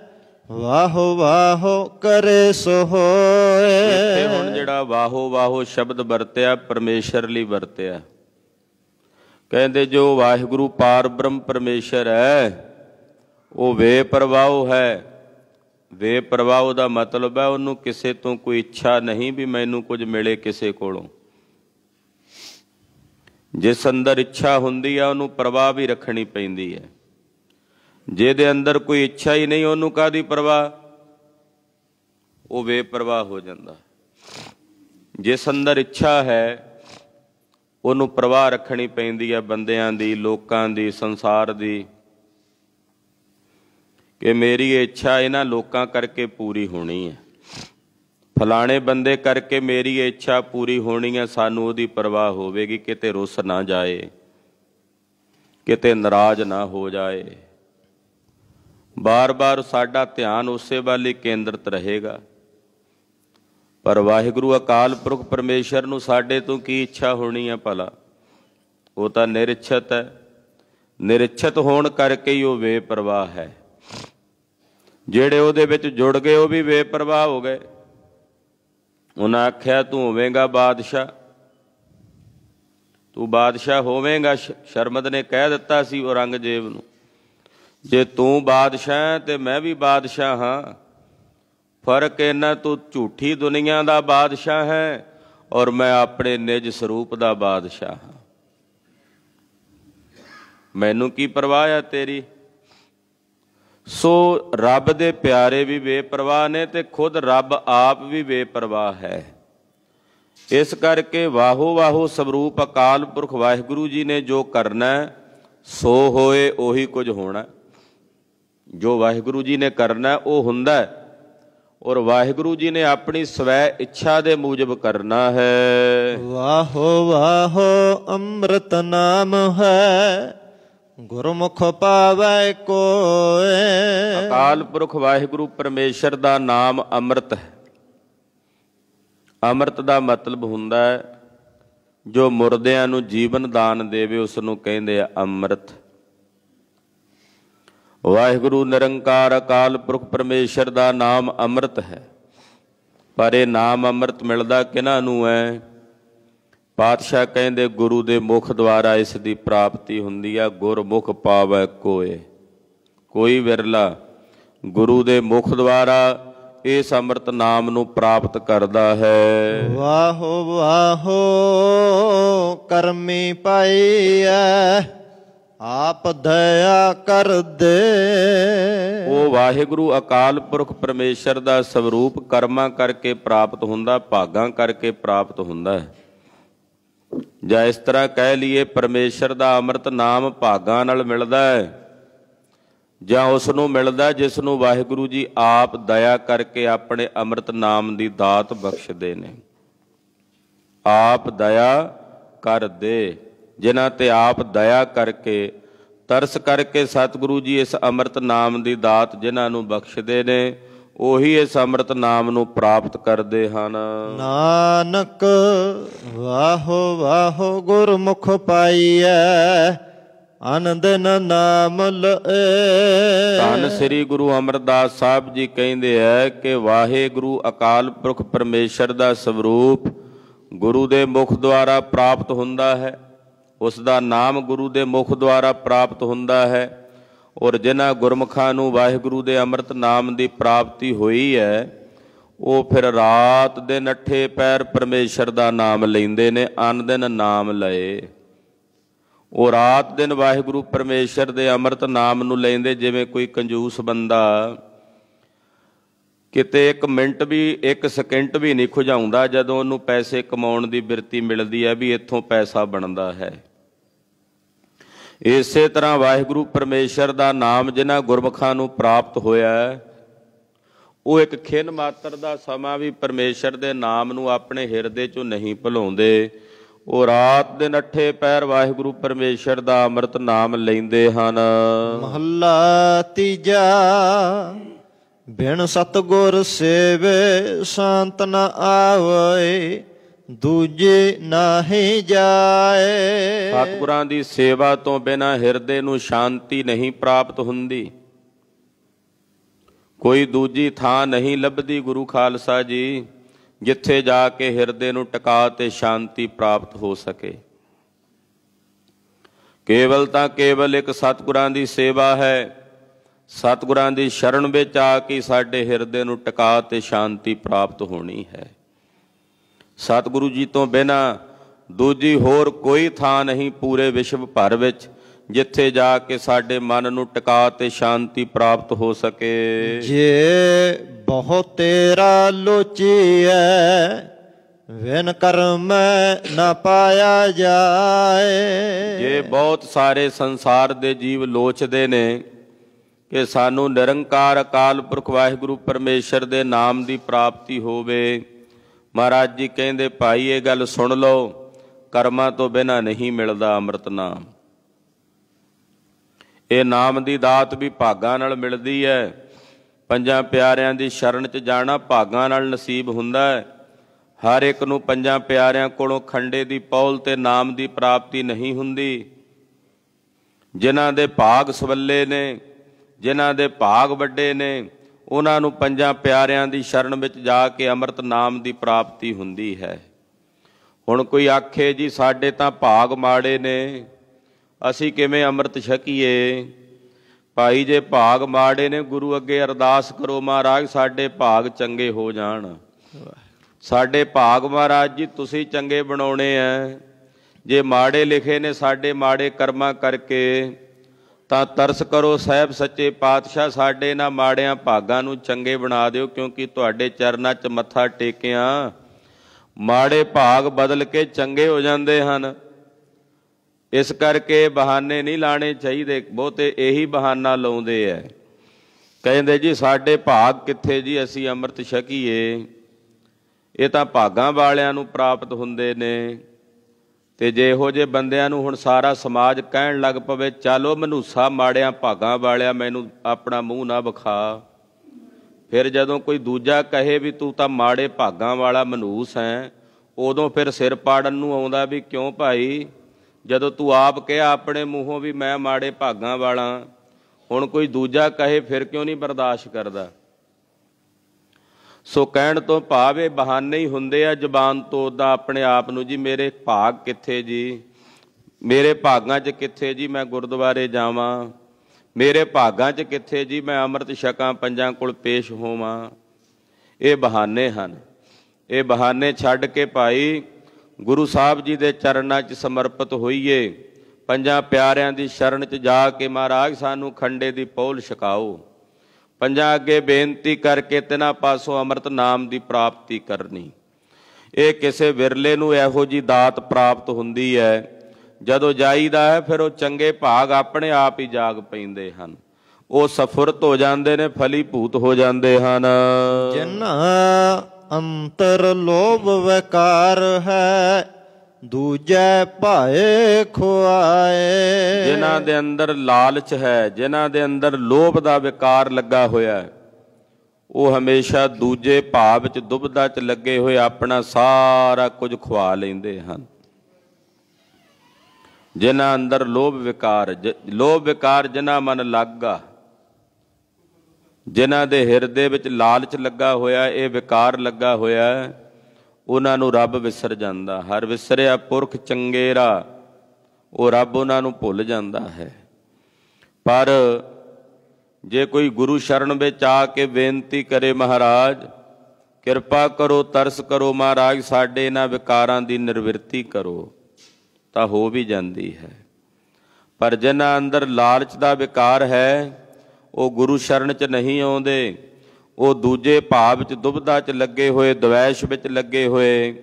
ਵਾਹ ਵਾਹ ਕਰੇ ਸੋ ਹੋਏ ਇੱਥੇ ਹੁਣ ਜਿਹੜਾ ਵਾਹ ਵਾਹ ਸ਼ਬਦ ਵਰਤਿਆ ਪਰਮੇਸ਼ਰ ਲਈ ਵਰਤਿਆ ਕਹਿੰਦੇ ਜੋ ਵਾਹਿਗੁਰੂ ਪਾਰ ਬ੍ਰਹਮ ਪਰਮੇਸ਼ਰ ਹੈ ਉਹ ਵੇ ਪਰਵਾਹੋ ਹੈ ਵੇ ਪ੍ਰਵਾਹ ਦਾ ਮਤਲਬ ਹੈ ਉਹਨੂੰ ਕਿਸੇ ਤੋਂ ਕੋਈ ਇੱਛਾ ਨਹੀਂ ਵੀ ਮੈਨੂੰ ਕੁਝ ਮਿਲੇ ਕਿਸੇ ਕੋਲੋਂ ਜਿਸ ਅੰਦਰ ਇੱਛਾ ਹੁੰਦੀ ਆ ਉਹਨੂੰ ਪ੍ਰਵਾਹ ਵੀ ਰੱਖਣੀ ਪੈਂਦੀ ਹੈ ਜਿਹਦੇ ਅੰਦਰ ਕੋਈ ਇੱਛਾ ਹੀ ਨਹੀਂ ਉਹਨੂੰ ਕਾਦੀ ਪ੍ਰਵਾਹ ਉਹ ਵੇ ਪ੍ਰਵਾਹ ਹੋ ਜਾਂਦਾ ਜਿਸ ਅੰਦਰ ਇੱਛਾ ਹੈ ਉਹਨੂੰ ਪ੍ਰਵਾਹ ਰੱਖਣੀ ਪੈਂਦੀ ਹੈ ਬੰਦਿਆਂ ਦੀ ਲੋਕਾਂ ਦੀ ਸੰਸਾਰ ਦੀ ਕਿ ਮੇਰੀ ਇੱਛਾ ਇਹਨਾਂ ਲੋਕਾਂ ਕਰਕੇ ਪੂਰੀ ਹੋਣੀ ਹੈ ਫਲਾਣੇ ਬੰਦੇ ਕਰਕੇ ਮੇਰੀ ਇੱਛਾ ਪੂਰੀ ਹੋਣੀ ਹੈ ਸਾਨੂੰ ਉਹਦੀ ਪਰਵਾਹ ਹੋਵੇਗੀ ਕਿਤੇ ਰੁੱਸ ਨਾ ਜਾਏ ਕਿਤੇ ਨਾਰਾਜ਼ ਨਾ ਹੋ ਜਾਏ ਬਾਰ-ਬਾਰ ਸਾਡਾ ਧਿਆਨ ਉਸੇ ਵੱਲ ਕੇਂਦਰਤ ਕੇਂਦਰਿਤ ਰਹੇਗਾ ਪਰ ਵਾਹਿਗੁਰੂ ਅਕਾਲ ਪੁਰਖ ਪਰਮੇਸ਼ਰ ਨੂੰ ਸਾਡੇ ਤੋਂ ਕੀ ਇੱਛਾ ਹੋਣੀ ਹੈ ਭਲਾ ਉਹ ਤਾਂ ਨਿਰਛਤ ਹੈ ਨਿਰਛਤ ਹੋਣ ਕਰਕੇ ਹੀ ਉਹ ਪਰਵਾਹ ਹੈ ਜਿਹੜੇ ਉਹਦੇ ਵਿੱਚ ਜੁੜ ਗਏ ਉਹ ਵੀ ਬੇਪਰਵਾਹ ਹੋ ਗਏ ਉਹਨਾਂ ਆਖਿਆ ਤੂੰ ਹੋਵੇਂਗਾ ਬਾਦਸ਼ਾਹ ਤੂੰ ਬਾਦਸ਼ਾਹ ਹੋਵੇਂਗਾ ਸ਼ਰਮਦ ਨੇ ਕਹਿ ਦਿੱਤਾ ਸੀ ਔਰੰਗਜ਼ੇਬ ਨੂੰ ਜੇ ਤੂੰ ਬਾਦਸ਼ਾਹ ਤੇ ਮੈਂ ਵੀ ਬਾਦਸ਼ਾਹ ਹਾਂ ਫਰਕ ਇਹਨਾਂ ਤੂੰ ਝੂਠੀ ਦੁਨੀਆ ਦਾ ਬਾਦਸ਼ਾਹ ਹੈ ਔਰ ਮੈਂ ਆਪਣੇ ਨਿਜ ਸਰੂਪ ਦਾ ਬਾਦਸ਼ਾਹ ਹਾਂ ਮੈਨੂੰ ਕੀ ਪਰਵਾਹ ਆ ਤੇਰੀ ਸੋ ਰੱਬ ਦੇ ਪਿਆਰੇ ਵੀ ਬੇਪਰਵਾਹ ਨੇ ਤੇ ਖੁਦ ਰੱਬ ਆਪ ਵੀ ਬੇਪਰਵਾਹ ਹੈ ਇਸ ਕਰਕੇ ਵਾਹੋ ਵਾਹੋ ਸਰੂਪ ਅਕਾਲ ਪੁਰਖ ਵਾਹਿਗੁਰੂ ਜੀ ਨੇ ਜੋ ਕਰਨਾ ਸੋ ਹੋਏ ਉਹੀ ਕੁਝ ਹੋਣਾ ਜੋ ਵਾਹਿਗੁਰੂ ਜੀ ਨੇ ਕਰਨਾ ਉਹ ਹੁੰਦਾ ਔਰ ਵਾਹਿਗੁਰੂ ਜੀ ਨੇ ਆਪਣੀ ਸਵੈ ਇੱਛਾ ਦੇ ਮੂਜਬ ਕਰਨਾ ਹੈ ਵਾਹੋ ਵਾਹੋ ਅੰਮ੍ਰਿਤ ਨਾਮ ਹੈ ਗੁਰਮੁਖ ਪਾਵੈ ਕੋਏ ਅਕਾਲ ਪੁਰਖ ਵਾਹਿਗੁਰੂ ਪਰਮੇਸ਼ਰ ਦਾ ਨਾਮ ਅੰਮ੍ਰਿਤ ਹੈ ਅੰਮ੍ਰਿਤ ਦਾ ਮਤਲਬ ਹੁੰਦਾ ਹੈ ਜੋ ਮੁਰਦਿਆਂ ਨੂੰ ਜੀਵਨ ਦਾਨ ਦੇਵੇ ਉਸ ਨੂੰ ਕਹਿੰਦੇ ਆ ਅੰਮ੍ਰਿਤ ਵਾਹਿਗੁਰੂ ਨਿਰੰਕਾਰ ਅਕਾਲ ਪੁਰਖ ਪਰਮੇਸ਼ਰ ਦਾ ਨਾਮ ਅੰਮ੍ਰਿਤ ਹੈ ਪਰ ਇਹ ਨਾਮ ਅੰਮ੍ਰਿਤ ਮਿਲਦਾ ਕਿਹਨਾਂ ਨੂੰ ਹੈ ਪਾਤਸ਼ਾਹ ਕਹਿੰਦੇ ਗੁਰੂ ਦੇ ਮੁਖ ਦੁਆਰਾ ਇਸ ਦੀ ਪ੍ਰਾਪਤੀ ਹੁੰਦੀ ਆ ਗੁਰਮੁਖ ਪਾਵੈ ਕੋਏ ਕੋਈ ਵਿਰਲਾ ਗੁਰੂ ਦੇ ਮੁਖ ਦੁਆਰਾ ਇਸ ਅੰਮ੍ਰਿਤ ਨਾਮ ਨੂੰ ਪ੍ਰਾਪਤ ਕਰਦਾ ਹੈ ਵਾਹੋ ਵਾਹੋ ਕਰਮੀ ਪਾਈਐ ਆਪ ਦਇਆ ਕਰ ਦੇ ਉਹ ਵਾਹਿਗੁਰੂ ਅਕਾਲ ਪੁਰਖ ਪਰਮੇਸ਼ਰ ਦਾ ਸਰੂਪ ਕਰਮਾਂ ਕਰਕੇ ਪ੍ਰਾਪਤ ਹੁੰਦਾ ਭਾਗਾਂ ਕਰਕੇ ਪ੍ਰਾਪਤ ਹੁੰਦਾ ਹੈ ਜਾਂ ਇਸ ਤਰ੍ਹਾਂ ਕਹਿ ਲਈਏ ਪਰਮੇਸ਼ਰ ਦਾ ਅੰਮ੍ਰਿਤ ਨਾਮ ਭਾਗਾ ਨਾਲ ਮਿਲਦਾ ਹੈ ਜਾਂ ਉਸ ਨੂੰ ਮਿਲਦਾ ਜਿਸ ਨੂੰ ਵਾਹਿਗੁਰੂ ਜੀ ਆਪ ਦਇਆ ਕਰਕੇ ਆਪਣੇ ਅੰਮ੍ਰਿਤ ਨਾਮ ਦੀ ਦਾਤ ਬਖਸ਼ਦੇ ਨੇ ਆਪ ਦਇਆ ਕਰ ਦੇ ਜਿਨ੍ਹਾਂ ਤੇ ਆਪ ਦਇਆ ਕਰਕੇ ਤਰਸ ਕਰਕੇ ਸਤਿਗੁਰੂ ਜੀ ਇਸ ਅੰਮ੍ਰਿਤ ਨਾਮ ਦੀ ਦਾਤ ਜਿਨ੍ਹਾਂ ਨੂੰ ਬਖਸ਼ਦੇ ਨੇ ਉਹੀ ਇਸ ਅੰਮ੍ਰਿਤ ਨਾਮ ਨੂੰ ਪ੍ਰਾਪਤ ਕਰਦੇ ਹਨ ਨਾਨਕ ਵਾਹੋ ਵਾਹੋ ਗੁਰਮੁਖ ਪਾਈਐ ਅਨੰਦਨ ਨਾਮ ਲਏ ਧੰਨ ਸ੍ਰੀ ਗੁਰੂ ਅਮਰਦਾਸ ਸਾਹਿਬ ਜੀ ਕਹਿੰਦੇ ਐ ਕਿ ਵਾਹਿਗੁਰੂ ਅਕਾਲ ਪੁਰਖ ਪਰਮੇਸ਼ਰ ਦਾ ਸਰੂਪ ਗੁਰੂ ਦੇ ਮੁਖ ਦੁਆਰਾ ਪ੍ਰਾਪਤ ਹੁੰਦਾ ਹੈ ਉਸ ਦਾ ਨਾਮ ਗੁਰੂ ਦੇ ਮੁਖ ਦੁਆਰਾ ਪ੍ਰਾਪਤ ਹੁੰਦਾ ਹੈ ਔਰ ਜਿਨ੍ਹਾਂ ਗੁਰਮਖਾਂ ਨੂੰ ਵਾਹਿਗੁਰੂ ਦੇ ਅੰਮ੍ਰਿਤ ਨਾਮ ਦੀ ਪ੍ਰਾਪਤੀ ਹੋਈ ਹੈ ਉਹ ਫਿਰ ਰਾਤ ਦੇ ਨੱਠੇ ਪੈਰ ਪਰਮੇਸ਼ਰ ਦਾ ਨਾਮ ਲੈਂਦੇ ਨੇ ਅਨ ਦਿਨ ਨਾਮ ਲਏ ਉਹ ਰਾਤ ਦਿਨ ਵਾਹਿਗੁਰੂ ਪਰਮੇਸ਼ਰ ਦੇ ਅੰਮ੍ਰਿਤ ਨਾਮ ਨੂੰ ਲੈਂਦੇ ਜਿਵੇਂ ਕੋਈ ਕੰਜੂਸ ਬੰਦਾ ਕਿਤੇ 1 ਮਿੰਟ ਵੀ 1 ਸਕਿੰਟ ਵੀ ਨਹੀਂ ਖੁਜਾਉਂਦਾ ਜਦੋਂ ਉਹਨੂੰ ਪੈਸੇ ਕਮਾਉਣ ਦੀ ਬਿਰਤੀ ਮਿਲਦੀ ਹੈ ਵੀ ਇੱਥੋਂ ਪੈਸਾ ਬਣਦਾ ਹੈ ਇਸੇ ਤਰ੍ਹਾਂ ਵਾਹਿਗੁਰੂ ਪਰਮੇਸ਼ਰ ਦਾ ਨਾਮ ਜਿਨ੍ਹਾਂ ਗੁਰਮਖਾਂ ਨੂੰ ਪ੍ਰਾਪਤ ਹੋਇਆ ਉਹ ਇੱਕ ਖਿੰਨ ਮਾਤਰ ਦਾ ਸਮਾਂ ਵੀ ਪਰਮੇਸ਼ਰ ਦੇ ਨਾਮ ਨੂੰ ਆਪਣੇ ਹਿਰਦੇ 'ਚੋਂ ਨਹੀਂ ਭੁਲਾਉਂਦੇ ਉਹ ਰਾਤ ਦੇ ਨੱਠੇ ਪੈਰ ਵਾਹਿਗੁਰੂ ਪਰਮੇਸ਼ਰ ਦਾ ਅੰਮ੍ਰਿਤ ਨਾਮ ਲੈਂਦੇ ਹਨ ਮਹੱਲਾ ਤੀਜਾ ਬਿਨ ਸਤਗੁਰ ਸੇਵੇ ਸ਼ਾਂਤ ਨ ਆਵੇ ਦੂਜੇ ਨਾਹੀਂ ਜਾਏ ਸਤਿਗੁਰਾਂ ਦੀ ਸੇਵਾ ਤੋਂ ਬਿਨਾ ਹਿਰਦੇ ਨੂੰ ਸ਼ਾਂਤੀ ਨਹੀਂ ਪ੍ਰਾਪਤ ਹੁੰਦੀ ਕੋਈ ਦੂਜੀ ਥਾਂ ਨਹੀਂ ਲੱਭਦੀ ਗੁਰੂ ਖਾਲਸਾ ਜੀ ਜਿੱਥੇ ਜਾ ਕੇ ਹਿਰਦੇ ਨੂੰ ਟਿਕਾ ਤੇ ਸ਼ਾਂਤੀ ਪ੍ਰਾਪਤ ਹੋ ਸਕੇ ਕੇਵਲ ਤਾਂ ਕੇਵਲ ਇੱਕ ਸਤਿਗੁਰਾਂ ਦੀ ਸੇਵਾ ਹੈ ਸਤਿਗੁਰਾਂ ਦੀ ਸ਼ਰਨ ਵਿੱਚ ਆ ਕੇ ਸਾਡੇ ਹਿਰਦੇ ਨੂੰ ਟਿਕਾ ਤੇ ਸ਼ਾਂਤੀ ਪ੍ਰਾਪਤ ਹੋਣੀ ਹੈ ਸਤਿਗੁਰੂ ਜੀ ਤੋਂ ਬਿਨਾ ਦੂਜੀ ਹੋਰ ਕੋਈ ਥਾਂ ਨਹੀਂ ਪੂਰੇ ਵਿਸ਼ਵ ਭਰ ਵਿੱਚ ਜਿੱਥੇ ਜਾ ਕੇ ਸਾਡੇ ਮਨ ਨੂੰ ਟਿਕਾ ਤੇ ਸ਼ਾਂਤੀ ਪ੍ਰਾਪਤ ਹੋ ਸਕੇ ਜੇ ਬਹੁ ਤੇਰਾ ਲੋਚੀਐ ਵੇਨ ਕਰਮ ਨਾ ਪਾਇਆ ਜਾਏ ਜੇ ਬਹੁਤ ਸਾਰੇ ਸੰਸਾਰ ਦੇ ਜੀਵ ਲੋਚਦੇ ਨੇ ਕਿ ਸਾਨੂੰ ਨਿਰੰਕਾਰ ਅਕਾਲ ਪੁਰਖ ਵਾਹਿਗੁਰੂ ਪਰਮੇਸ਼ਰ ਦੇ ਨਾਮ ਦੀ ਪ੍ਰਾਪਤੀ ਹੋਵੇ ਮਹਾਰਾਜ ਜੀ ਕਹਿੰਦੇ ਭਾਈ ਇਹ ਗੱਲ ਸੁਣ ਲਓ ਕਰਮਾਂ ਤੋਂ ਬਿਨਾ ਨਹੀਂ ਮਿਲਦਾ ਅੰਮ੍ਰਿਤ ਨਾਮ ਇਹ ਨਾਮ ਦੀ ਦਾਤ ਵੀ ਭਾਗਾਂ ਨਾਲ ਮਿਲਦੀ ਹੈ ਪੰਜਾਂ ਪਿਆਰਿਆਂ ਦੀ ਸ਼ਰਨ 'ਚ ਜਾਣਾ ਭਾਗਾਂ ਨਾਲ ਨਸੀਬ ਹੁੰਦਾ ਹੈ ਹਰ ਇੱਕ ਨੂੰ ਪੰਜਾਂ ਪਿਆਰਿਆਂ ਕੋਲੋਂ ਖੰਡੇ ਦੀ ਪੌਲ ਤੇ ਨਾਮ ਦੀ ਪ੍ਰਾਪਤੀ ਨਹੀਂ ਹੁੰਦੀ ਜਿਨ੍ਹਾਂ ਦੇ ਭਾਗ ਸਵੱਲੇ ਨੇ ਜਿਨ੍ਹਾਂ ਦੇ ਭਾਗ ਵੱਡੇ ਨੇ ਉਹਨਾਂ ਨੂੰ ਪੰਜਾਂ ਪਿਆਰਿਆਂ ਦੀ ਸ਼ਰਨ ਵਿੱਚ ਜਾ ਕੇ ਅੰਮ੍ਰਿਤ ਨਾਮ ਦੀ ਪ੍ਰਾਪਤੀ ਹੁੰਦੀ ਹੈ ਹੁਣ ਕੋਈ ਆਖੇ ਜੀ ਸਾਡੇ ਤਾਂ ਭਾਗ ਮਾੜੇ ਨੇ ਅਸੀਂ ਕਿਵੇਂ ਅੰਮ੍ਰਿਤ ਛਕੀਏ ਭਾਈ ਜੇ ਭਾਗ ਮਾੜੇ ਨੇ ਗੁਰੂ ਅੱਗੇ ਅਰਦਾਸ ਕਰੋ ਮਹਾਰਾਜ ਸਾਡੇ ਭਾਗ ਚੰਗੇ ਹੋ ਜਾਣ ਸਾਡੇ ਭਾਗ ਮਹਾਰਾਜ ਜੀ ਤੁਸੀਂ ਚੰਗੇ ਬਣਾਉਣੇ ਐ ਜੇ ਮਾੜੇ ਲਿਖੇ ਨੇ ਸਾਡੇ ਮਾੜੇ ਕਰਮਾਂ ਕਰਕੇ ਤਾਂ ਤਰਸ ਕਰੋ ਸਹਿਬ ਸੱਚੇ ਪਾਤਸ਼ਾਹ ਸਾਡੇ ਨਾ ਮਾੜਿਆਂ ਭਾਗਾਂ ਨੂੰ ਚੰਗੇ ਬਣਾ ਦਿਓ ਕਿਉਂਕਿ ਤੁਹਾਡੇ ਚਰਨਾਂ 'ਚ ਮੱਥਾ ਟੇਕਿਆ ਮਾੜੇ ਭਾਗ ਬਦਲ ਕੇ ਚੰਗੇ ਹੋ ਜਾਂਦੇ ਹਨ ਇਸ ਕਰਕੇ ਬਹਾਨੇ ਨਹੀਂ ਲਾਣੇ ਚਾਹੀਦੇ ਬਹੁਤੇ ਇਹੀ ਬਹਾਨਾ ਲਾਉਂਦੇ ਐ ਕਹਿੰਦੇ ਜੀ ਸਾਡੇ ਭਾਗ ਕਿੱਥੇ ਜੀ ਅਸੀਂ ਅੰਮ੍ਰਿਤ ਛਕੀਏ ਇਹ ਤਾਂ ਭਾਗਾਂ ਵਾਲਿਆਂ ਨੂੰ ਪ੍ਰਾਪਤ ਹੁੰਦੇ ਨੇ ਤੇ ਜੇ ਇਹੋ ਜੇ ਬੰਦਿਆਂ ਨੂੰ ਹੁਣ ਸਾਰਾ ਸਮਾਜ ਕਹਿਣ ਲੱਗ ਪਵੇ ਚਲੋ ਮਨੂਸਾ ਮਾੜਿਆਂ ਭਾਗਾ ਵਾਲਿਆ ਮੈਨੂੰ ਆਪਣਾ ਮੂੰਹ ਨਾ ਵਿਖਾ ਫਿਰ ਜਦੋਂ ਕੋਈ ਦੂਜਾ ਕਹੇ ਵੀ ਤੂੰ ਤਾਂ ਮਾੜੇ ਭਾਗਾ ਵਾਲਾ ਮਨੂਸ ਹੈ ਉਦੋਂ ਫਿਰ ਸਿਰ ਪਾੜਨ ਨੂੰ ਆਉਂਦਾ ਵੀ ਕਿਉਂ ਭਾਈ ਜਦੋਂ ਤੂੰ ਆਪ ਕਿਹਾ ਆਪਣੇ ਮੂੰਹੋਂ ਵੀ ਮੈਂ ਮਾੜੇ ਭਾਗਾ ਵਾਲਾ ਹੁਣ ਕੋਈ ਦੂਜਾ ਕਹੇ ਫਿਰ ਕਿਉਂ ਨਹੀਂ ਬਰਦਾਸ਼ਤ ਕਰਦਾ ਸੋ ਕਹਿਣ ਤੋਂ ਭਾਵੇਂ ਬਹਾਨੇ ਹੀ ਹੁੰਦੇ ਆ ਜ਼ਬਾਨ ਦਾ ਆਪਣੇ ਆਪ ਨੂੰ ਜੀ ਮੇਰੇ ਭਾਗ ਕਿੱਥੇ ਜੀ ਮੇਰੇ ਭਾਗਾਂ 'ਚ ਕਿੱਥੇ ਜੀ ਮੈਂ ਗੁਰਦੁਆਰੇ ਜਾਵਾਂ ਮੇਰੇ ਭਾਗਾਂ 'ਚ ਕਿੱਥੇ ਜੀ ਮੈਂ ਅੰਮ੍ਰਿਤ ਛਕਾਂ ਪੰਜਾਂ ਕੋਲ ਪੇਸ਼ ਹੋਵਾਂ ਇਹ ਬਹਾਨੇ ਹਨ ਇਹ ਬਹਾਨੇ ਛੱਡ ਕੇ ਭਾਈ ਗੁਰੂ ਸਾਹਿਬ ਜੀ ਦੇ ਚਰਨਾਂ 'ਚ ਸਮਰਪਿਤ ਹੋਈਏ ਪੰਜਾਂ ਪਿਆਰਿਆਂ ਦੀ ਸ਼ਰਨ 'ਚ ਜਾ ਕੇ ਮਹਾਰਾਜ ਸਾਨੂੰ ਖੰਡੇ ਦੀ ਪੌਲ ਛਕਾਓ ਪੰਜਾਂ ਅੱਗੇ ਬੇਨਤੀ ਕਰਕੇ ਤਿਨਾ ਪਾਸੋਂ ਅੰਮ੍ਰਿਤ ਨਾਮ ਦੀ ਪ੍ਰਾਪਤੀ ਕਰਨੀ ਇਹ ਕਿਸੇ ਵਿਰਲੇ ਨੂੰ ਇਹੋ ਜੀ ਦਾਤ ਪ੍ਰਾਪਤ ਹੁੰਦੀ ਹੈ ਜਦੋਂ ਜਾਈਦਾ ਹੈ ਫਿਰ ਉਹ ਚੰਗੇ ਭਾਗ ਆਪਣੇ ਆਪ ਹੀ ਜਾਗ ਪੈਂਦੇ ਹਨ ਉਹ ਸਫੁਰਤ ਹੋ ਜਾਂਦੇ ਨੇ ਫਲੀ ਭੂਤ ਹੋ ਜਾਂਦੇ ਹਨ ਜਿਨ੍ਹਾਂ ਅੰਤਰ ਲੋਭ ਵਿਕਾਰ ਹੈ ਦੂਜੈ ਭਾਏ ਖੁਆਏ ਜਿਨ੍ਹਾਂ ਦੇ ਅੰਦਰ ਲਾਲਚ ਹੈ ਜਿਨ੍ਹਾਂ ਦੇ ਅੰਦਰ ਲੋਭ ਦਾ ਵਿਕਾਰ ਲੱਗਾ ਹੋਇਆ ਹੈ ਉਹ ਹਮੇਸ਼ਾ ਦੂਜੇ ਭਾਵ ਵਿੱਚ ਦੁਬਦਾ ਚ ਲੱਗੇ ਹੋਏ ਆਪਣਾ ਸਾਰਾ ਕੁਝ ਖਵਾ ਲੈਂਦੇ ਹਨ ਜਿਨ੍ਹਾਂ ਅੰਦਰ ਲੋਭ ਵਿਕਾਰ ਲੋਭ ਵਿਕਾਰ ਜਿਨ੍ਹਾਂ ਮਨ ਲੱਗਾ ਜਿਨ੍ਹਾਂ ਦੇ ਹਿਰਦੇ ਵਿੱਚ ਲਾਲਚ ਲੱਗਾ ਹੋਇਆ ਇਹ ਵਿਕਾਰ ਲੱਗਾ ਹੋਇਆ ਹੈ ਉਹਨਾਂ ਨੂੰ ਰੱਬ ਵਿਸਰ ਜਾਂਦਾ ਹਰ ਵਿਸਰਿਆ ਪੁਰਖ ਚੰਗੇਰਾ ਉਹ ਰੱਬ ਉਹਨਾਂ ਨੂੰ ਭੁੱਲ ਜਾਂਦਾ ਹੈ ਪਰ ਜੇ ਕੋਈ ਗੁਰੂ ਸ਼ਰਨ ਵਿੱਚ ਆ ਕੇ ਬੇਨਤੀ ਕਰੇ ਮਹਾਰਾਜ ਕਿਰਪਾ ਕਰੋ ਤਰਸ ਕਰੋ ਮਹਾਰਾਜ ਸਾਡੇ ਇਹਨਾਂ ਵਿਕਾਰਾਂ ਦੀ ਨਿਰਵਿਰਤੀ ਕਰੋ ਤਾਂ ਹੋ ਵੀ ਜਾਂਦੀ ਹੈ ਪਰ ਜਿਨ੍ਹਾਂ ਅੰਦਰ ਲਾਲਚ ਦਾ ਵਿਕਾਰ ਹੈ ਉਹ ਗੁਰੂ ਸ਼ਰਨ 'ਚ ਨਹੀਂ ਆਉਂਦੇ ਉਹ ਦੂਜੇ ਭਾਵ ਵਿੱਚ ਦੁਬਧਾ 'ਚ ਲੱਗੇ ਹੋਏ ਦਵੈਸ਼ ਵਿੱਚ ਲੱਗੇ ਹੋਏ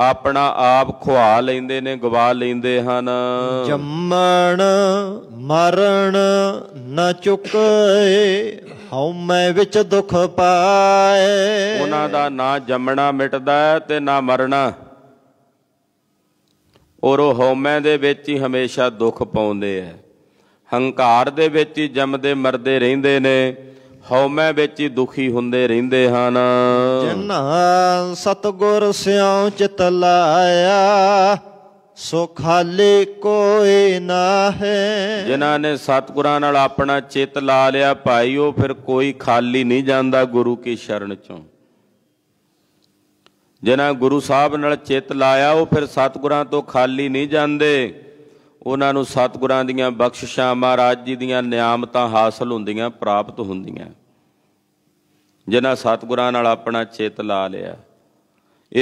ਆਪਣਾ ਆਪ ਖਵਾ ਲੈਂਦੇ ਨੇ ਗਵਾ ਲੈਂਦੇ ਹਨ ਜੰਮਣ ਮਰਨ ਨਾ ਚੁੱਕੇ ਹਉਮੈ ਵਿੱਚ ਦੁੱਖ ਪਾਏ ਉਹਨਾਂ ਦਾ ਨਾ ਜੰਮਣਾ ਮਿਟਦਾ ਤੇ ਨਾ ਮਰਨਾ ਔਰ ਉਹ ਹਉਮੈ ਦੇ ਵਿੱਚ ਹੀ ਹਮੇਸ਼ਾ ਦੁੱਖ ਪਾਉਂਦੇ ਐ ਹੰਕਾਰ ਦੇ ਵਿੱਚ ਹੀ ਜੰਮਦੇ ਮਰਦੇ ਰਹਿੰਦੇ ਨੇ ਹਉ ਮੈਂ ਵਿੱਚ ਹੀ ਦੁਖੀ ਹੁੰਦੇ ਰਹਿੰਦੇ ਹਨ ਜਿਨ੍ਹਾਂ ਸਤਗੁਰ ਸਿਉ ਚਿਤ ਲਾਇਆ ਸੋ ਖਾਲੇ ਕੋਈ ਨਾ ਹੈ ਜਿਨ੍ਹਾਂ ਨੇ ਸਤਗੁਰਾਂ ਨਾਲ ਆਪਣਾ ਚਿਤ ਲਾ ਲਿਆ ਭਾਈ ਉਹ ਫਿਰ ਕੋਈ ਖਾਲੀ ਨਹੀਂ ਜਾਂਦਾ ਗੁਰੂ ਕੀ ਸ਼ਰਨ ਚੋਂ ਜਿਨ੍ਹਾਂ ਗੁਰੂ ਸਾਹਿਬ ਨਾਲ ਚਿਤ ਲਾਇਆ ਉਹ ਫਿਰ ਸਤਗੁਰਾਂ ਤੋਂ ਖਾਲੀ ਨਹੀਂ ਜਾਂਦੇ ਉਹਨਾਂ ਨੂੰ ਸਤਿਗੁਰਾਂ ਦੀਆਂ ਬਖਸ਼ਿਸ਼ਾਂ ਮਹਾਰਾਜ ਜੀ ਦੀਆਂ ਨਿਆਮਤਾਂ ਹਾਸਲ ਹੁੰਦੀਆਂ ਪ੍ਰਾਪਤ ਹੁੰਦੀਆਂ ਜਿਨ੍ਹਾਂ ਸਤਿਗੁਰਾਂ ਨਾਲ ਆਪਣਾ ਚਿੱਤ ਲਾ ਲਿਆ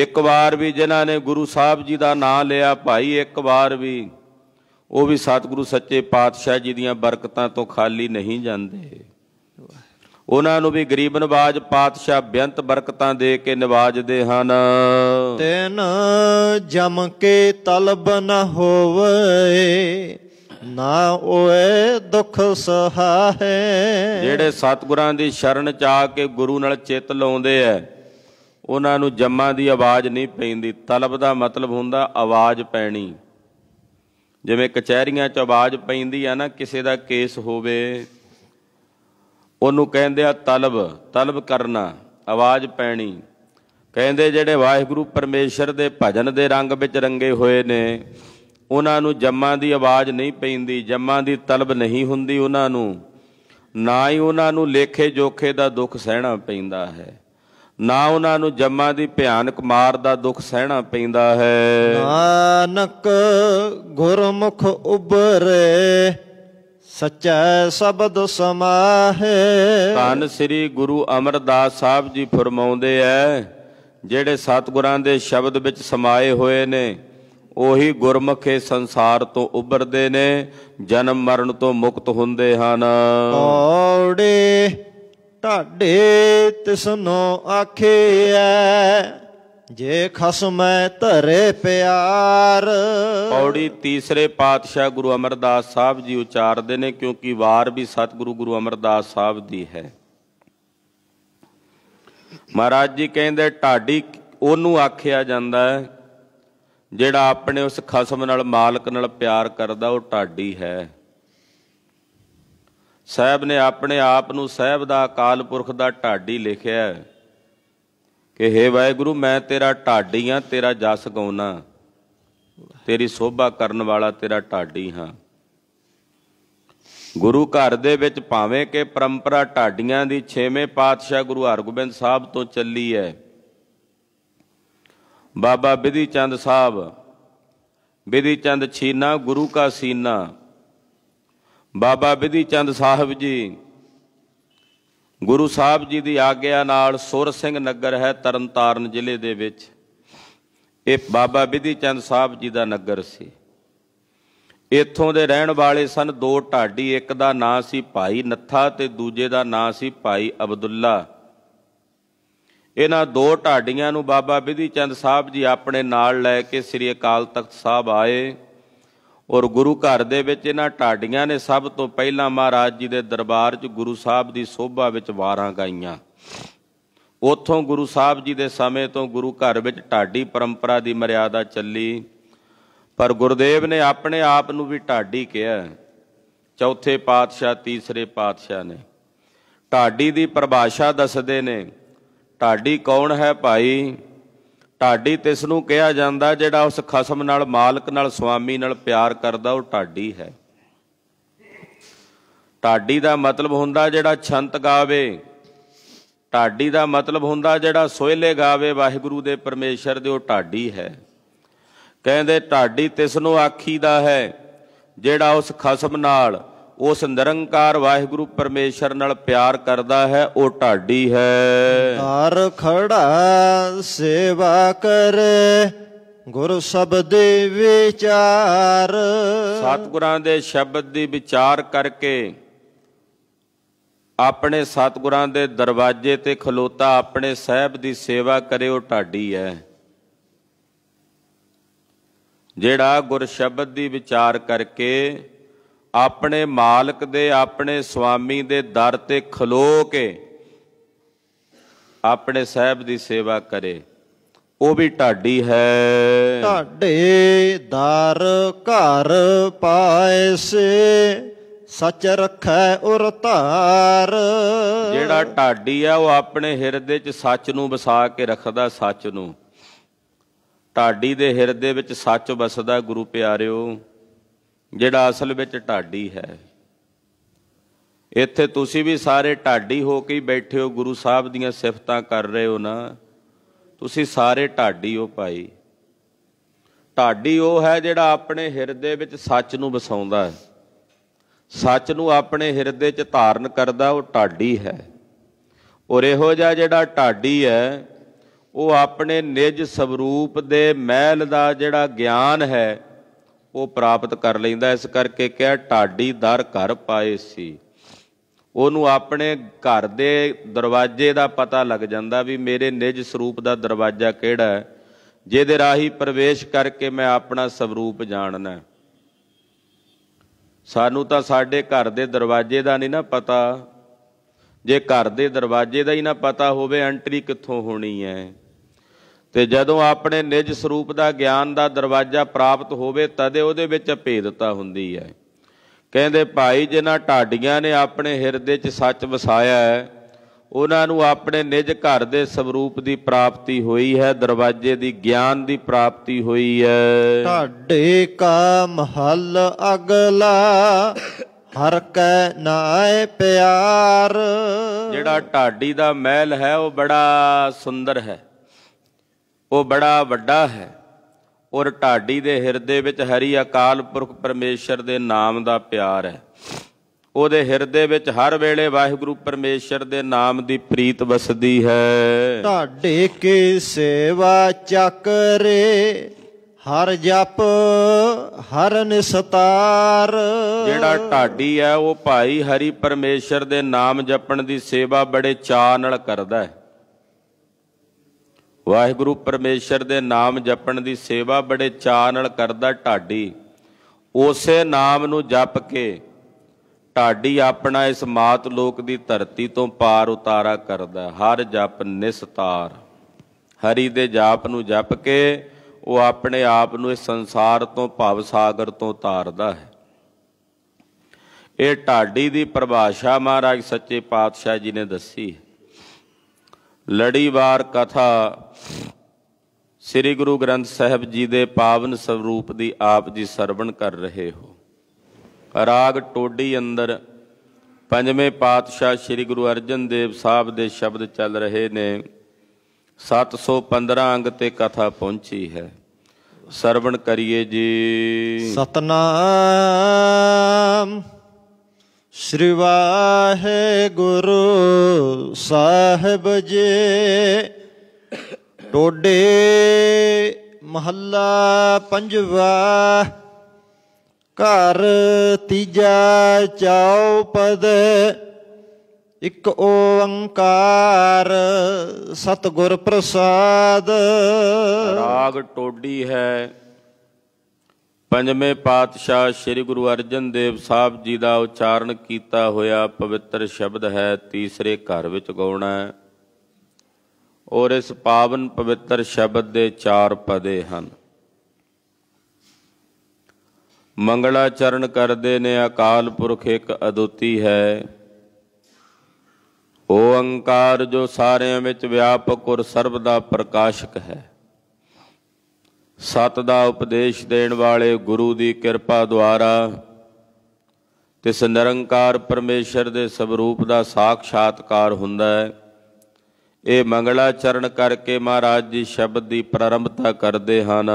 ਇੱਕ ਵਾਰ ਵੀ ਜਿਨ੍ਹਾਂ ਨੇ ਗੁਰੂ ਸਾਹਿਬ ਜੀ ਦਾ ਨਾਮ ਲਿਆ ਭਾਈ ਇੱਕ ਵਾਰ ਵੀ ਉਹ ਵੀ ਸਤਿਗੁਰੂ ਸੱਚੇ ਪਾਤਸ਼ਾਹ ਜੀ ਦੀਆਂ ਬਰਕਤਾਂ ਤੋਂ ਖਾਲੀ ਨਹੀਂ ਜਾਂਦੇ ਉਹਨਾਂ ਨੂੰ ਵੀ ਗਰੀਬ ਨਵਾਜ ਪਾਤਸ਼ਾਹ ਬੇਅੰਤ ਬਰਕਤਾਂ ਦੇ ਕੇ ਨਿਵਾਜਦੇ ਹਨ ਤਿੰਨ ਜਮ ਕੇ ਤਲਬ ਨ ਹੋਵੇ ਨਾ ਓਏ ਦੁੱਖ ਸਹਾਏ ਜਿਹੜੇ ਸਤਿਗੁਰਾਂ ਦੀ ਸ਼ਰਨ ਚ ਆ ਕੇ ਗੁਰੂ ਨਾਲ ਚਿੱਤ ਲਾਉਂਦੇ ਐ ਉਹਨਾਂ ਨੂੰ ਜੰਮਾਂ ਦੀ ਆਵਾਜ਼ ਨਹੀਂ ਪੈਂਦੀ ਤਲਬ ਦਾ ਮਤਲਬ ਹੁੰਦਾ ਆਵਾਜ਼ ਪੈਣੀ ਜਿਵੇਂ ਕਚਹਿਰੀਆਂ 'ਚ ਆਵਾਜ਼ ਪੈਂਦੀ ਆ ਨਾ ਕਿਸੇ ਦਾ ਕੇਸ ਹੋਵੇ ਉਹਨੂੰ ਕਹਿੰਦੇ ਆ ਤਲਬ ਤਲਬ ਕਰਨਾ ਆਵਾਜ਼ ਪੈਣੀ ਕਹਿੰਦੇ ਜਿਹੜੇ ਵਾਹਿਗੁਰੂ ਪਰਮੇਸ਼ਰ ਦੇ ਭਜਨ ਦੇ ਰੰਗ ਵਿੱਚ ਰੰਗੇ ਹੋਏ ਨੇ ਉਹਨਾਂ ਨੂੰ ਜੰਮਾਂ ਦੀ ਆਵਾਜ਼ ਨਹੀਂ ਪੈਂਦੀ ਜੰਮਾਂ ਦੀ ਤਲਬ ਨਹੀਂ ਹੁੰਦੀ ਉਹਨਾਂ ਨੂੰ ਨਾ ਹੀ ਉਹਨਾਂ ਨੂੰ ਲੇਖੇ ਜੋਖੇ ਦਾ ਦੁੱਖ ਸਹਿਣਾ ਪੈਂਦਾ ਹੈ ਨਾ ਉਹਨਾਂ ਨੂੰ ਜੰਮਾਂ ਦੀ ਭਿਆਨਕ ਮਾਰ ਦਾ ਦੁੱਖ ਸਹਿਣਾ ਪੈਂਦਾ ਹੈ ਨਾਨਕ ਗੁਰਮੁਖ ਉਬਰੇ ਸਚੈ ਸ਼ਬਦ ਸਮਾਹੇ ਧੰਨ ਸ੍ਰੀ ਗੁਰੂ ਅਮਰਦਾਸ ਸਾਹਿਬ ਜੀ ਫਰਮਾਉਂਦੇ ਐ ਜਿਹੜੇ ਸਤਿਗੁਰਾਂ ਦੇ ਸ਼ਬਦ ਵਿੱਚ ਸਮਾਏ ਹੋਏ ਨੇ ਉਹੀ ਗੁਰਮਖੇ ਸੰਸਾਰ ਤੋਂ ਉੱਭਰਦੇ ਨੇ ਜਨਮ ਮਰਨ ਤੋਂ ਮੁਕਤ ਹੁੰਦੇ ਹਨ ਔੜੇ ਢਾਡੇ ਤਿਸਨੋ ਆਖੇ ਐ ਜੇ ਖਸਮੈ ਧਰੇ ਪਿਆਰ ਔੜੀ ਤੀਸਰੇ ਪਾਤਸ਼ਾਹ ਗੁਰੂ ਅਮਰਦਾਸ ਸਾਹਿਬ ਜੀ ਉਚਾਰਦੇ ਨੇ ਕਿਉਂਕਿ ਵਾਰ ਵੀ ਸਤਿਗੁਰੂ ਗੁਰੂ ਅਮਰਦਾਸ ਸਾਹਿਬ ਦੀ ਹੈ ਮਹਾਰਾਜ ਜੀ ਕਹਿੰਦੇ ਢਾਡੀ ਉਹਨੂੰ ਆਖਿਆ ਜਾਂਦਾ ਜਿਹੜਾ ਆਪਣੇ ਉਸ ਖਸਮ ਨਾਲ ਮਾਲਕ ਨਾਲ ਪਿਆਰ ਕਰਦਾ ਉਹ ਢਾਡੀ ਹੈ ਸਾਹਿਬ ਨੇ ਆਪਣੇ ਆਪ ਨੂੰ ਸਾਹਿਬ ਦਾ ਅਕਾਲ ਪੁਰਖ ਦਾ ਢਾਡੀ ਲਿਖਿਆ ਹੈ ਕਿ हे ਵਾਹਿਗੁਰੂ ਮੈਂ ਤੇਰਾ ਢਾਡੀ ਆ ਤੇਰਾ ਜਸ ਗਾਉਣਾ ਤੇਰੀ ਸੋਭਾ ਕਰਨ ਵਾਲਾ ਤੇਰਾ ਢਾਡੀ ਹਾਂ ਗੁਰੂ ਘਰ ਦੇ ਵਿੱਚ ਭਾਵੇਂ ਕਿ ਪਰੰਪਰਾ ਢਾਡੀਆਂ ਦੀ 6ਵੇਂ ਪਾਤਸ਼ਾਹ ਗੁਰੂ ਹਰਗੋਬਿੰਦ ਸਾਹਿਬ ਤੋਂ ਚੱਲੀ ਹੈ ਬਾਬਾ ਬਿਧੀ ਚੰਦ ਸਾਹਿਬ ਬਿਧੀ ਚੰਦ ਛੀਨਾ ਗੁਰੂ ਕਾ ਸੀਨਾ ਬਾਬਾ ਬਿਧੀ ਚੰਦ ਸਾਹਿਬ ਜੀ ਗੁਰੂ ਸਾਹਿਬ ਜੀ ਦੀ ਆਗਿਆ ਨਾਲ ਸੁਰ ਸਿੰਘ ਨਗਰ ਹੈ ਤਰਨਤਾਰਨ ਜ਼ਿਲ੍ਹੇ ਦੇ ਵਿੱਚ ਇਹ ਬਾਬਾ ਵਿਧੀ ਚੰਦ ਸਾਹਿਬ ਜੀ ਦਾ ਨਗਰ ਸੀ ਇੱਥੋਂ ਦੇ ਰਹਿਣ ਵਾਲੇ ਸਨ ਦੋ ਢਾਡੀ ਇੱਕ ਦਾ ਨਾਂ ਸੀ ਭਾਈ ਨੱਥਾ ਤੇ ਦੂਜੇ ਦਾ ਨਾਂ ਸੀ ਭਾਈ ਅਬਦੁੱਲਾ ਇਹਨਾਂ ਦੋ ਢਾਡੀਆਂ ਨੂੰ ਬਾਬਾ ਵਿਧੀ ਚੰਦ ਸਾਹਿਬ ਜੀ ਆਪਣੇ ਨਾਲ ਲੈ ਕੇ ਸ੍ਰੀ ਅਕਾਲ ਤਖਤ ਸਾਹਿਬ ਆਏ ਔਰ ਗੁਰੂ ਘਰ ਦੇ ਵਿੱਚ ਇਹਨਾਂ ਟਾਡੀਆਂ ਨੇ ਸਭ ਤੋਂ ਪਹਿਲਾਂ ਮਹਾਰਾਜ ਜੀ ਦੇ ਦਰਬਾਰ 'ਚ ਗੁਰੂ ਸਾਹਿਬ ਦੀ ਸੋਭਾ ਵਿੱਚ ਵਾਰਾਂ ਗਾਈਆਂ ਉਥੋਂ ਗੁਰੂ ਸਾਹਿਬ ਜੀ ਦੇ ਸਮੇਂ ਤੋਂ ਗੁਰੂ ਘਰ ਵਿੱਚ ਢਾਡੀ ਪਰੰਪਰਾ ਦੀ ਮਰਿਆਦਾ ਚੱਲੀ ਪਰ ਗੁਰਦੇਵ ਨੇ ਆਪਣੇ ਆਪ ਨੂੰ ਵੀ ਢਾਡੀ ਕਿਹਾ ਚੌਥੇ ਪਾਤਸ਼ਾਹ ਤੀਸਰੇ ਪਾਤਸ਼ਾਹ ਨੇ ਢਾਡੀ ਦੀ ਪਰਿਭਾਸ਼ਾ ਦੱਸਦੇ ਨੇ ਢਾਡੀ ਕੌਣ ਹੈ ਭਾਈ ਢਾਡੀ ਤਿਸ ਨੂੰ ਕਿਹਾ ਜਾਂਦਾ ਜਿਹੜਾ ਉਸ ਖਸਮ ਨਾਲ ਮਾਲਕ ਨਾਲ ਸੁਆਮੀ ਨਾਲ ਪਿਆਰ ਕਰਦਾ ਉਹ ਢਾਡੀ ਹੈ ਢਾਡੀ ਦਾ ਮਤਲਬ ਹੁੰਦਾ ਜਿਹੜਾ ਛੰਤ ਗਾਵੇ ਢਾਡੀ ਦਾ ਮਤਲਬ ਹੁੰਦਾ ਜਿਹੜਾ ਸੋਹਲੇ ਗਾਵੇ ਵਾਹਿਗੁਰੂ ਦੇ ਪਰਮੇਸ਼ਰ ਦੇ ਉਹ ਢਾਡੀ ਹੈ ਕਹਿੰਦੇ ਢਾਡੀ ਤਿਸ ਨੂੰ ਆਖੀਦਾ ਹੈ ਜਿਹੜਾ ਉਸ ਖਸਮ ਨਾਲ ਉਸ ਨਿਰੰਕਾਰ ਵਾਹਿਗੁਰੂ ਪਰਮੇਸ਼ਰ ਨਾਲ ਪਿਆਰ ਕਰਦਾ ਹੈ ਉਹ ਢਾਡੀ ਹੈ ਹਰ ਖੜਾ ਸੇਵਾ ਕਰੇ ਗੁਰ ਸ਼ਬਦ ਦੇ ਵਿਚਾਰ ਸਤਿਗੁਰਾਂ ਦੇ ਸ਼ਬਦ ਦੀ ਵਿਚਾਰ ਕਰਕੇ ਆਪਣੇ ਸਤਿਗੁਰਾਂ ਦੇ ਦਰਵਾਜ਼ੇ ਤੇ ਖਲੋਤਾ ਆਪਣੇ ਸਹਿਬ ਦੀ ਸੇਵਾ ਕਰੇ ਉਹ ਢਾਡੀ ਹੈ ਜਿਹੜਾ ਗੁਰ ਸ਼ਬਦ ਦੀ ਵਿਚਾਰ ਕਰਕੇ ਆਪਣੇ ਮਾਲਕ ਦੇ ਆਪਣੇ ਸੁਆਮੀ ਦੇ ਦਰ ਤੇ ਖਲੋ ਕੇ ਆਪਣੇ ਸਹਿਬ ਦੀ ਸੇਵਾ ਕਰੇ ਉਹ ਵੀ ਢਾਡੀ ਹੈ ਢਾਡੇ ਦਰ ਘਰ ਪਾਏ ਸੇ ਸੱਚ ਰੱਖੈ ਉਰ ਧਾਰ ਜਿਹੜਾ ਢਾਡੀ ਆ ਉਹ ਆਪਣੇ ਹਿਰਦੇ 'ਚ ਸੱਚ ਨੂੰ ਵਸਾ ਕੇ ਰੱਖਦਾ ਸੱਚ ਨੂੰ ਢਾਡੀ ਦੇ ਹਿਰਦੇ ਵਿੱਚ ਸੱਚ ਵਸਦਾ ਗੁਰੂ ਪਿਆਰਿਓ ਜਿਹੜਾ ਅਸਲ ਵਿੱਚ ਢਾਡੀ ਹੈ ਇੱਥੇ ਤੁਸੀਂ ਵੀ ਸਾਰੇ ਢਾਡੀ ਹੋ ਕੇ ਬੈਠੇ ਹੋ ਗੁਰੂ ਸਾਹਿਬ ਦੀਆਂ ਸਿਫਤਾਂ ਕਰ ਰਹੇ ਹੋ ਨਾ ਤੁਸੀਂ ਸਾਰੇ ਢਾਡੀ ਹੋ ਭਾਈ ਢਾਡੀ ਉਹ ਹੈ ਜਿਹੜਾ ਆਪਣੇ ਹਿਰਦੇ ਵਿੱਚ ਸੱਚ ਨੂੰ ਵਸਾਉਂਦਾ ਹੈ ਸੱਚ ਨੂੰ ਆਪਣੇ ਹਿਰਦੇ 'ਚ ਧਾਰਨ ਕਰਦਾ ਉਹ ਢਾਡੀ ਹੈ ਔਰ ਇਹੋ ਜਿਹਾ ਜਿਹੜਾ ਢਾਡੀ ਹੈ ਉਹ ਆਪਣੇ ਨਿਜ ਸਰੂਪ ਦੇ ਮਹਿਲ ਦਾ ਜਿਹੜਾ ਗਿਆਨ ਹੈ ਉਹ ਪ੍ਰਾਪਤ ਕਰ ਲੈਂਦਾ ਇਸ ਕਰਕੇ ਕਿਹਾ ਢਾਡੀ ਦਰ ਘਰ ਪਾਏ ਸੀ ਉਹਨੂੰ ਆਪਣੇ ਘਰ ਦੇ ਦਰਵਾਜ਼ੇ ਦਾ ਪਤਾ ਲੱਗ ਜਾਂਦਾ ਵੀ ਮੇਰੇ ਨਿਜ ਸਰੂਪ ਦਾ ਦਰਵਾਜ਼ਾ ਕਿਹੜਾ ਹੈ ਜਿਹਦੇ ਰਾਹੀਂ ਪ੍ਰਵੇਸ਼ ਕਰਕੇ ਮੈਂ ਆਪਣਾ ਸਰੂਪ ਜਾਣਨਾ ਸਾਨੂੰ ਤਾਂ ਸਾਡੇ ਘਰ ਦੇ ਦਰਵਾਜ਼ੇ ਦਾ ਨਹੀਂ ਨਾ ਪਤਾ ਜੇ ਘਰ ਦੇ ਦਰਵਾਜ਼ੇ ਦਾ ਹੀ ਨਾ ਪਤਾ ਹੋਵੇ ਐਂਟਰੀ ਕਿੱਥੋਂ ਹੋਣੀ ਹੈ ਤੇ ਜਦੋਂ ਆਪਣੇ ਨਿਜ ਸਰੂਪ ਦਾ ਗਿਆਨ ਦਾ ਦਰਵਾਜ਼ਾ ਪ੍ਰਾਪਤ ਹੋਵੇ ਤਦੇ ਉਹਦੇ ਵਿੱਚ ਭੇਦਤਾ ਹੁੰਦੀ ਹੈ ਕਹਿੰਦੇ ਭਾਈ ਜਿਨ੍ਹਾਂ ਢਾਡੀਆਂ ਨੇ ਆਪਣੇ ਹਿਰਦੇ 'ਚ ਸੱਚ ਵਸਾਇਆ ਹੈ ਉਹਨਾਂ ਨੂੰ ਆਪਣੇ ਨਿਜ ਘਰ ਦੇ ਸਰੂਪ ਦੀ ਪ੍ਰਾਪਤੀ ਹੋਈ ਹੈ ਦਰਵਾਜੇ ਦੀ ਗਿਆਨ ਦੀ ਪ੍ਰਾਪਤੀ ਹੋਈ ਹੈ ਢਾਡੇ ਕਾ ਮਹਲ ਅਗਲਾ ਹਰ ਕੈ ਨਾਏ ਪਿਆਰ ਜਿਹੜਾ ਢਾਡੀ ਦਾ ਮਹਿਲ ਹੈ ਉਹ ਬੜਾ ਸੁੰਦਰ ਹੈ ਉਹ ਬੜਾ ਵੱਡਾ ਹੈ ਔਰ ਢਾਡੀ ਦੇ ਹਿਰਦੇ ਵਿੱਚ ਹਰੀ ਅਕਾਲ ਪੁਰਖ ਪਰਮੇਸ਼ਰ ਦੇ ਨਾਮ ਦਾ ਪਿਆਰ ਹੈ ਉਹਦੇ ਹਿਰਦੇ ਵਿੱਚ ਹਰ ਵੇਲੇ ਵਾਹਿਗੁਰੂ ਪਰਮੇਸ਼ਰ ਦੇ ਨਾਮ ਦੀ ਪ੍ਰੀਤ ਵਸਦੀ ਹੈ ਢਾਡੇ ਕੀ ਸੇਵਾ ਚੱਕਰੇ ਹਰ ਜਪ ਹਰਨ ਸਤਾਰ ਜਿਹੜਾ ਢਾਡੀ ਹੈ ਉਹ ਭਾਈ ਹਰੀ ਪਰਮੇਸ਼ਰ ਦੇ ਨਾਮ ਜਪਣ ਦੀ ਸੇਵਾ ਬੜੇ ਚਾਅ ਨਾਲ ਕਰਦਾ ਹੈ ਵਾਹਿਗੁਰੂ ਪਰਮੇਸ਼ਰ ਦੇ ਨਾਮ ਜਪਣ ਦੀ ਸੇਵਾ ਬੜੇ ਚਾਅ ਨਾਲ ਕਰਦਾ ਢਾਡੀ ਉਸੇ ਨਾਮ ਨੂੰ ਜਪ ਕੇ ਢਾਡੀ ਆਪਣਾ ਇਸ ਮਾਤ ਲੋਕ ਦੀ ਧਰਤੀ ਤੋਂ ਪਾਰ ਉਤਾਰਾ ਕਰਦਾ ਹਰ ਜਪ ਨਿਸਤਾਰ ਹਰੀ ਦੇ ਜਾਪ ਨੂੰ ਜਪ ਕੇ ਉਹ ਆਪਣੇ ਆਪ ਨੂੰ ਇਸ ਸੰਸਾਰ ਤੋਂ ਭਵ ਸਾਗਰ ਤੋਂ ਉਤਾਰਦਾ ਹੈ ਇਹ ਢਾਡੀ ਦੀ ਪਰਿਭਾਸ਼ਾ ਮਹਾਰਾਜ ਸੱਚੇ ਪਾਤਸ਼ਾਹ ਜੀ ਨੇ ਦੱਸੀ ਹੈ ਲੜੀਵਾਰ ਕਥਾ ਸ੍ਰੀ ਗੁਰੂ ਗ੍ਰੰਥ ਸਾਹਿਬ ਜੀ ਦੇ ਪਾਵਨ ਸਰੂਪ ਦੀ ਆਪ ਜੀ ਸਰਵਣ ਕਰ ਰਹੇ ਹੋ ਰਾਗ ਟੋਡੀ ਅੰਦਰ ਪੰਜਵੇਂ ਪਾਤਸ਼ਾਹ ਸ੍ਰੀ ਗੁਰੂ ਅਰਜਨ ਦੇਵ ਸਾਹਿਬ ਦੇ ਸ਼ਬਦ ਚੱਲ ਰਹੇ ਨੇ 715 ਅੰਗ ਤੇ ਕਥਾ ਪਹੁੰਚੀ ਹੈ ਸਰਵਣ ਕਰੀਏ ਜੀ ਸਤਨਾਮ ਸ੍ਰੀ ਵਾਹਿਗੁਰੂ ਸਾਹਿਬ ਜੀ ਟੋਡੇ ਮਹੱਲਾ ਪੰਜਵਾ ਘਰ ਤੀਜਾ ਚੌਪਦ ਇਕ ਓੰਕਾਰ ਸਤਗੁਰ ਪ੍ਰਸਾਦ ਰਾਗ ਟੋਡੀ ਹੈ ਪੰਜਵੇਂ ਪਾਤਸ਼ਾਹ ਸ੍ਰੀ ਗੁਰੂ ਅਰਜਨ ਦੇਵ ਸਾਹਿਬ ਜੀ ਦਾ ਉਚਾਰਨ ਕੀਤਾ ਹੋਇਆ ਪਵਿੱਤਰ ਸ਼ਬਦ ਹੈ ਤੀਸਰੇ ਘਰ ਵਿੱਚ ਗਾਉਣਾ ਹੈ ਔਰ ਇਸ ਪਾਵਨ ਪਵਿੱਤਰ ਸ਼ਬਦ ਦੇ ਚਾਰ ਪਦੇ ਹਨ ਮੰਗਲਾ ਚਰਨ ਕਰਦੇ ਨੇ ਅਕਾਲ ਪੁਰਖ ਇੱਕ ਅਦੁੱਤੀ ਹੈ ਓੰਕਾਰ ਜੋ ਸਾਰਿਆਂ ਵਿੱਚ ਵਿਆਪਕ ਔਰ ਸਰਬ ਦਾ ਪ੍ਰਕਾਸ਼ਕ ਹੈ ਸਤ ਦਾ ਉਪਦੇਸ਼ ਦੇਣ ਵਾਲੇ ਗੁਰੂ ਦੀ ਕਿਰਪਾ ਦੁਆਰਾ ਤੇ ਨਿਰੰਕਾਰ ਪਰਮੇਸ਼ਰ ਦੇ ਸਰੂਪ ਦਾ ਸਾਖਸ਼ਾਤਕਾਰ ਹੁੰਦਾ ਹੈ ਇਹ ਮੰਗਲਾ ਚਰਨ ਕਰਕੇ ਮਹਾਰਾਜ ਜੀ ਸ਼ਬਦ ਦੀ ਪ੍ਰਾਰੰਭਤਾ ਕਰਦੇ ਹਨ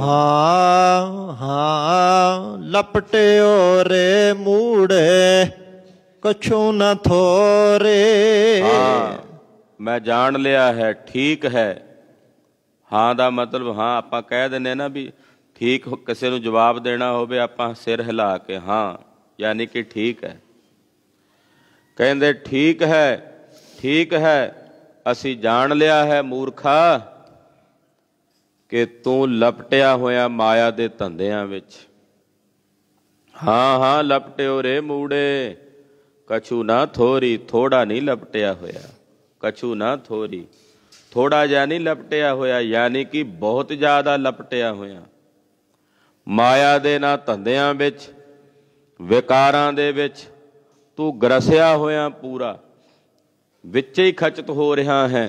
ਹਾਂ ਹਾਂ ਲਪਟਿਓ ਰੇ ਮੂੜੇ ਕਛੂ ਨਾ ਥੋਰੇ ਹਾਂ ਮੈਂ ਜਾਣ ਲਿਆ ਹੈ ਠੀਕ ਹੈ ਹਾਂ ਦਾ ਮਤਲਬ ਹਾਂ ਆਪਾਂ ਕਹਿ ਦਿੰਨੇ ਨਾ ਵੀ ਠੀਕ ਕਿਸੇ ਨੂੰ ਜਵਾਬ ਦੇਣਾ ਹੋਵੇ ਆਪਾਂ ਸਿਰ ਹਿਲਾ ਕੇ ਹਾਂ ਯਾਨੀ ਕਿ ਠੀਕ ਹੈ ਕਹਿੰਦੇ ਠੀਕ ਹੈ ਠੀਕ ਹੈ ਅਸੀਂ ਜਾਣ ਲਿਆ ਹੈ ਮੂਰਖਾ ਕਿ ਤੂੰ ਲਪਟਿਆ ਹੋਇਆ ਮਾਇਆ ਦੇ ਧੰਦਿਆਂ ਵਿੱਚ ਹਾਂ ਹਾਂ ਲਪਟਿਓ ਰੇ ਮੂੜੇ ਕਛੂ ਨਾ ਥੋਰੀ ਥੋੜਾ ਨਹੀਂ ਲਪਟਿਆ ਹੋਇਆ ਕਛੂ ਨਾ ਥੋਰੀ ਥੋੜਾ ਜਿਹਾ ਨਹੀਂ ਲਪਟਿਆ ਹੋਇਆ ਯਾਨੀ ਕਿ ਬਹੁਤ ਜ਼ਿਆਦਾ ਲਪਟਿਆ ਹੋਇਆ ਮਾਇਆ ਦੇ ਨਾ ਧੰਦਿਆਂ ਵਿੱਚ ਵਿਕਾਰਾਂ ਦੇ ਵਿੱਚ ਤੂੰ ਗਰਸਿਆ ਹੋਇਆ ਪੂਰਾ ਵਿੱਚ ਹੀ ਖਚਤ ਹੋ ਰਿਹਾ ਹੈ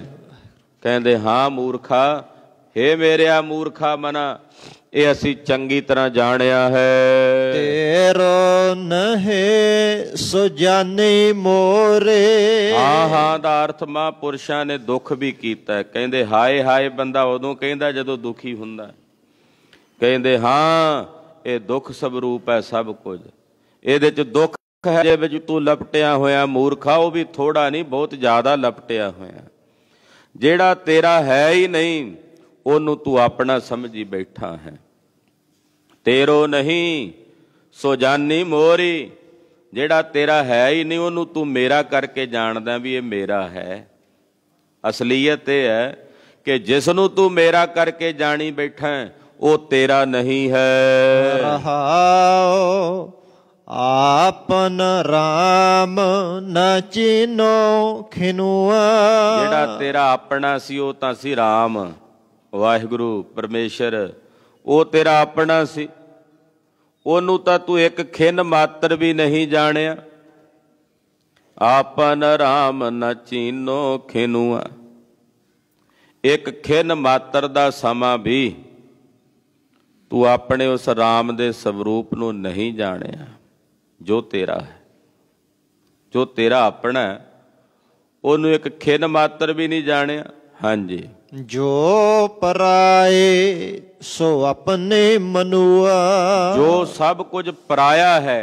ਕਹਿੰਦੇ ਹਾਂ ਮੂਰਖਾ ਹੇ ਮੇਰਿਆ ਮੂਰਖਾ ਮਨਾ ਇਹ ਅਸੀਂ ਚੰਗੀ ਤਰ੍ਹਾਂ ਜਾਣਿਆ ਹੈ ਤੇਰੋ ਨਹੀਂ ਸੁਜਾਨੀ ਮੋਰੇ ਆਹਾ ਹਾਂ ਦਾ ਅਰਥ ਮਹਾਂਪੁਰਸ਼ਾਂ ਨੇ ਦੁੱਖ ਵੀ ਕੀਤਾ ਕਹਿੰਦੇ ਹਾਏ ਹਾਏ ਬੰਦਾ ਉਦੋਂ ਕਹਿੰਦਾ ਜਦੋਂ ਦੁਖੀ ਹੁੰਦਾ ਕਹਿੰਦੇ ਹਾਂ ਇਹ ਦੁੱਖ ਸਭ ਰੂਪ ਹੈ ਸਭ ਕੁਝ ਇਹਦੇ ਚ ਦੁੱਖ ਹੈ ਜੇ ਵਿੱਚ ਤੂੰ ਲਪਟਿਆ ਹੋਇਆ ਮੂਰਖਾ ਉਹ ਵੀ ਥੋੜਾ ਨਹੀਂ ਬਹੁਤ ਜ਼ਿਆਦਾ ਲਪਟਿਆ ਹੋਇਆ ਜਿਹੜਾ ਤੇਰਾ ਹੈ ਹੀ ਨਹੀਂ ਉਹਨੂੰ ਤੂੰ ਆਪਣਾ ਸਮਝੀ ਬੈਠਾ ਹੈ ਤੇਰੋ ਨਹੀਂ ਸੋ ਜਾਨੀ ਮੋਰੀ ਜਿਹੜਾ ਤੇਰਾ ਹੈ ਹੀ ਨਹੀਂ ਉਹਨੂੰ ਤੂੰ ਮੇਰਾ ਕਰਕੇ ਜਾਣਦਾ ਵੀ ਇਹ ਮੇਰਾ ਹੈ ਅਸਲੀਅਤ ਇਹ ਹੈ ਕਿ ਜਿਸ ਨੂੰ ਤੂੰ ਮੇਰਾ ਕਰਕੇ ਜਾਣੀ ਬੈਠਾ ਉਹ ਤੇਰਾ ਨਹੀਂ ਹੈ ਆਹਾ ਆਪਨ ਰਾਮ ਨ ਚਿਨੋ ਖਿਨੁਆ ਜਿਹੜਾ ਤੇਰਾ ਆਪਣਾ ਸੀ ਉਹ ਤਾਂ ਸੀ ਰਾਮ ਵਾਹਿਗੁਰੂ ਪਰਮੇਸ਼ਰ ਉਹ ਤੇਰਾ ਆਪਣਾ ਸੀ ਉਹਨੂੰ ਤਾਂ ਤੂੰ ਇੱਕ ਖਿੰਨ ਮਾਤਰ ਵੀ ਨਹੀਂ ਜਾਣਿਆ ਆਪਨ ਰਾਮ ਨਾ ਚੀਨੋ ਖਿਨੂਆ ਇੱਕ ਖਿੰਨ ਮਾਤਰ ਦਾ ਸਮਾਂ ਵੀ ਤੂੰ ਆਪਣੇ ਉਸ ਰਾਮ ਦੇ ਸਵਰੂਪ ਨੂੰ ਨਹੀਂ ਜਾਣਿਆ ਜੋ ਤੇਰਾ ਹੈ ਜੋ ਤੇਰਾ ਆਪਣਾ ਉਹਨੂੰ ਇੱਕ ਖਿੰਨ ਮਾਤਰ ਵੀ ਨਹੀਂ ਜਾਣਿਆ ਹਾਂਜੀ ਜੋ ਪਰਾਏ ਸੋ ਆਪਣੇ ਮਨੁਆ ਜੋ ਸਭ ਕੁਝ ਪਰਾਇਆ ਹੈ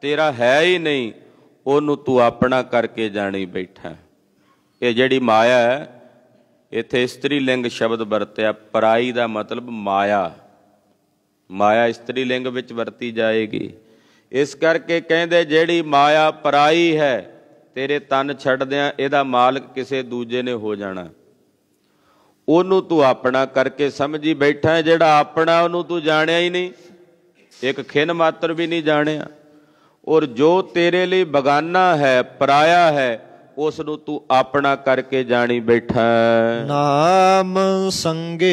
ਤੇਰਾ ਹੈ ਹੀ ਨਹੀਂ ਉਹਨੂੰ ਤੂੰ ਆਪਣਾ ਕਰਕੇ ਜਾਣੀ ਬੈਠਾ ਇਹ ਜਿਹੜੀ ਮਾਇਆ ਹੈ ਇੱਥੇ ਇਸਤਰੀ ਲਿੰਗ ਸ਼ਬਦ ਵਰਤਿਆ ਪਰਾਈ ਦਾ ਮਤਲਬ ਮਾਇਆ ਮਾਇਆ ਇਸਤਰੀ ਲਿੰਗ ਵਿੱਚ ਵਰਤੀ ਜਾਏਗੀ ਇਸ ਕਰਕੇ ਕਹਿੰਦੇ ਜਿਹੜੀ ਮਾਇਆ ਪਰਾਈ ਹੈ ਤੇਰੇ ਤਨ ਛੱਡਦਿਆਂ ਇਹਦਾ ਮਾਲਕ ਕਿਸੇ ਦੂਜੇ ਨੇ ਹੋ ਜਾਣਾ ਉਹਨੂੰ ਤੂੰ ਆਪਣਾ ਕਰਕੇ ਸਮਝੀ ਬੈਠਾ ਹੈ ਜਿਹੜਾ ਆਪਣਾ ਉਹਨੂੰ ਤੂੰ ਜਾਣਿਆ ਹੀ ਨਹੀਂ ਇੱਕ ਖਿੰਨ ਮਾਤਰ ਵੀ ਨਹੀਂ ਜਾਣਿਆ ਔਰ ਜੋ ਤੇਰੇ ਲਈ ਬਗਾਨਾ ਹੈ ਪਰਾਇਆ ਹੈ ਉਸ ਨੂੰ ਤੂੰ ਆਪਣਾ ਕਰਕੇ ਜਾਣੀ ਬੈਠਾ ਨਾਮ ਸੰਗੇ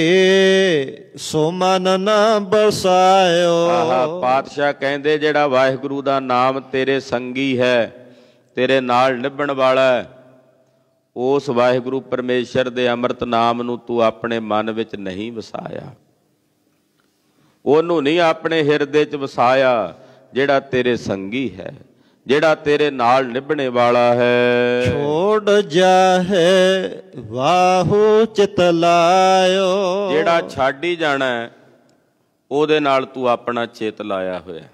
ਸੋ ਮਨ ਨਾ ਬਸਾਇਓ ਆਹ ਪਾਤਸ਼ਾਹ ਕਹਿੰਦੇ ਜਿਹੜਾ ਵਾਹਿਗੁਰੂ ਦਾ ਨਾਮ ਤੇਰੇ ਸੰਗੀ ਹੈ ਤੇਰੇ ਨਾਲ ਨਿਭਣ ਵਾਲਾ ਹੈ ਉਸ ਵਾਹਿਗੁਰੂ ਪਰਮੇਸ਼ਰ ਦੇ ਅੰਮ੍ਰਿਤ ਨਾਮ ਨੂੰ ਤੂੰ ਆਪਣੇ ਮਨ ਵਿੱਚ ਨਹੀਂ ਵਸਾਇਆ ਉਹਨੂੰ ਨਹੀਂ ਆਪਣੇ ਹਿਰਦੇ 'ਚ ਵਸਾਇਆ ਜਿਹੜਾ ਤੇਰੇ ਸੰਗੀ ਹੈ ਜਿਹੜਾ ਤੇਰੇ ਨਾਲ ਨਿਭਣੇ ਵਾਲਾ ਹੈ ਛੋੜ ਜਾਹੇ ਵਾਹੂ ਚਿਤ ਲਾਇਓ ਜਿਹੜਾ ਛੱਡ ਹੀ ਜਾਣਾ ਉਹਦੇ ਨਾਲ ਤੂੰ ਆਪਣਾ ਚੇਤ ਲਾਇਆ ਹੋਇਆ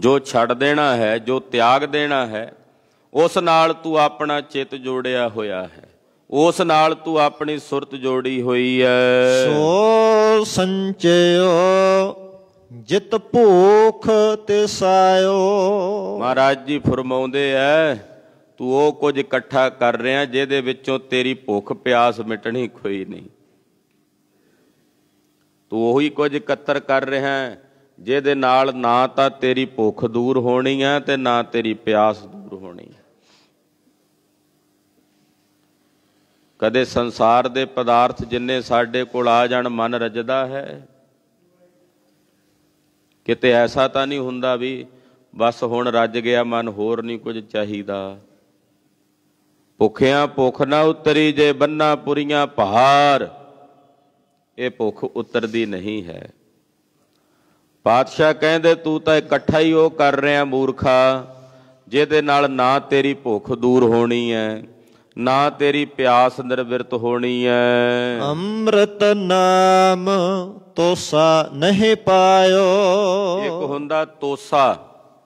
ਜੋ ਛੱਡ ਦੇਣਾ ਹੈ ਜੋ ਤਿਆਗ ਦੇਣਾ ਹੈ ਉਸ ਨਾਲ ਤੂੰ ਆਪਣਾ ਚਿੱਤ ਜੋੜਿਆ ਹੋਇਆ ਹੈ ਉਸ ਨਾਲ ਤੂੰ ਆਪਣੀ ਸੁਰਤ ਜੋੜੀ ਹੋਈ ਐ ਸੋ ਸੰਚਯੋ ਜਿਤ ਭੂਖ ਤਿਸਾਇਓ ਮਹਾਰਾਜ ਜੀ ਫਰਮਾਉਂਦੇ ਐ ਤੂੰ ਉਹ ਕੁਝ ਇਕੱਠਾ ਕਰ ਰਿਹਾ ਜਿਹਦੇ ਵਿੱਚੋਂ ਤੇਰੀ ਭੁੱਖ ਪਿਆਸ ਮਿਟਣੀ ਕੋਈ ਨਹੀਂ ਤੂੰ ਉਹੀ ਕੁਝ ਇਕੱਤਰ ਕਰ ਰਿਹਾ ਜਿਹਦੇ ਨਾਲ ਨਾ ਤਾਂ ਤੇਰੀ ਭੁੱਖ ਦੂਰ ਹੋਣੀ ਐ ਤੇ ਨਾ ਤੇਰੀ ਪਿਆਸ ਦੂਰ ਹੋਣੀ ਕਦੇ ਸੰਸਾਰ ਦੇ ਪਦਾਰਥ ਜਿੰਨੇ ਸਾਡੇ ਕੋਲ ਆ ਜਾਣ ਮਨ ਰਜਦਾ ਹੈ ਕਿਤੇ ਐਸਾ ਤਾਂ ਨਹੀਂ ਹੁੰਦਾ ਵੀ ਬਸ ਹੁਣ ਰੱਜ ਗਿਆ ਮਨ ਹੋਰ ਨਹੀਂ ਕੁਝ ਚਾਹੀਦਾ ਭੁੱਖਿਆਂ ਭੁੱਖ ਨਾ ਉਤਰੀ ਜੇ ਬੰਨਾ ਪੁਰੀਆਂ ਪਹਾੜ ਇਹ ਭੁੱਖ ਉਤਰਦੀ ਨਹੀਂ ਹੈ ਪਾਤਸ਼ਾਹ ਕਹਿੰਦੇ ਤੂੰ ਤਾਂ ਇਕੱਠਾ ਹੀ ਉਹ ਕਰ ਰਿਹਾ ਮੂਰਖਾ ਜਿਹਦੇ ਨਾਲ ਨਾ ਤੇਰੀ ਭੁੱਖ ਦੂਰ ਹੋਣੀ ਹੈ ਨਾ ਤੇਰੀ ਪਿਆਸ ਨਿਰਵਿਰਤ ਹੋਣੀ ਐ ਅੰਮ੍ਰਿਤ ਨਾਮ ਤੋਸਾ ਨਹੀਂ ਪਾਇਓ ਇੱਕ ਹੁੰਦਾ ਤੋਸਾ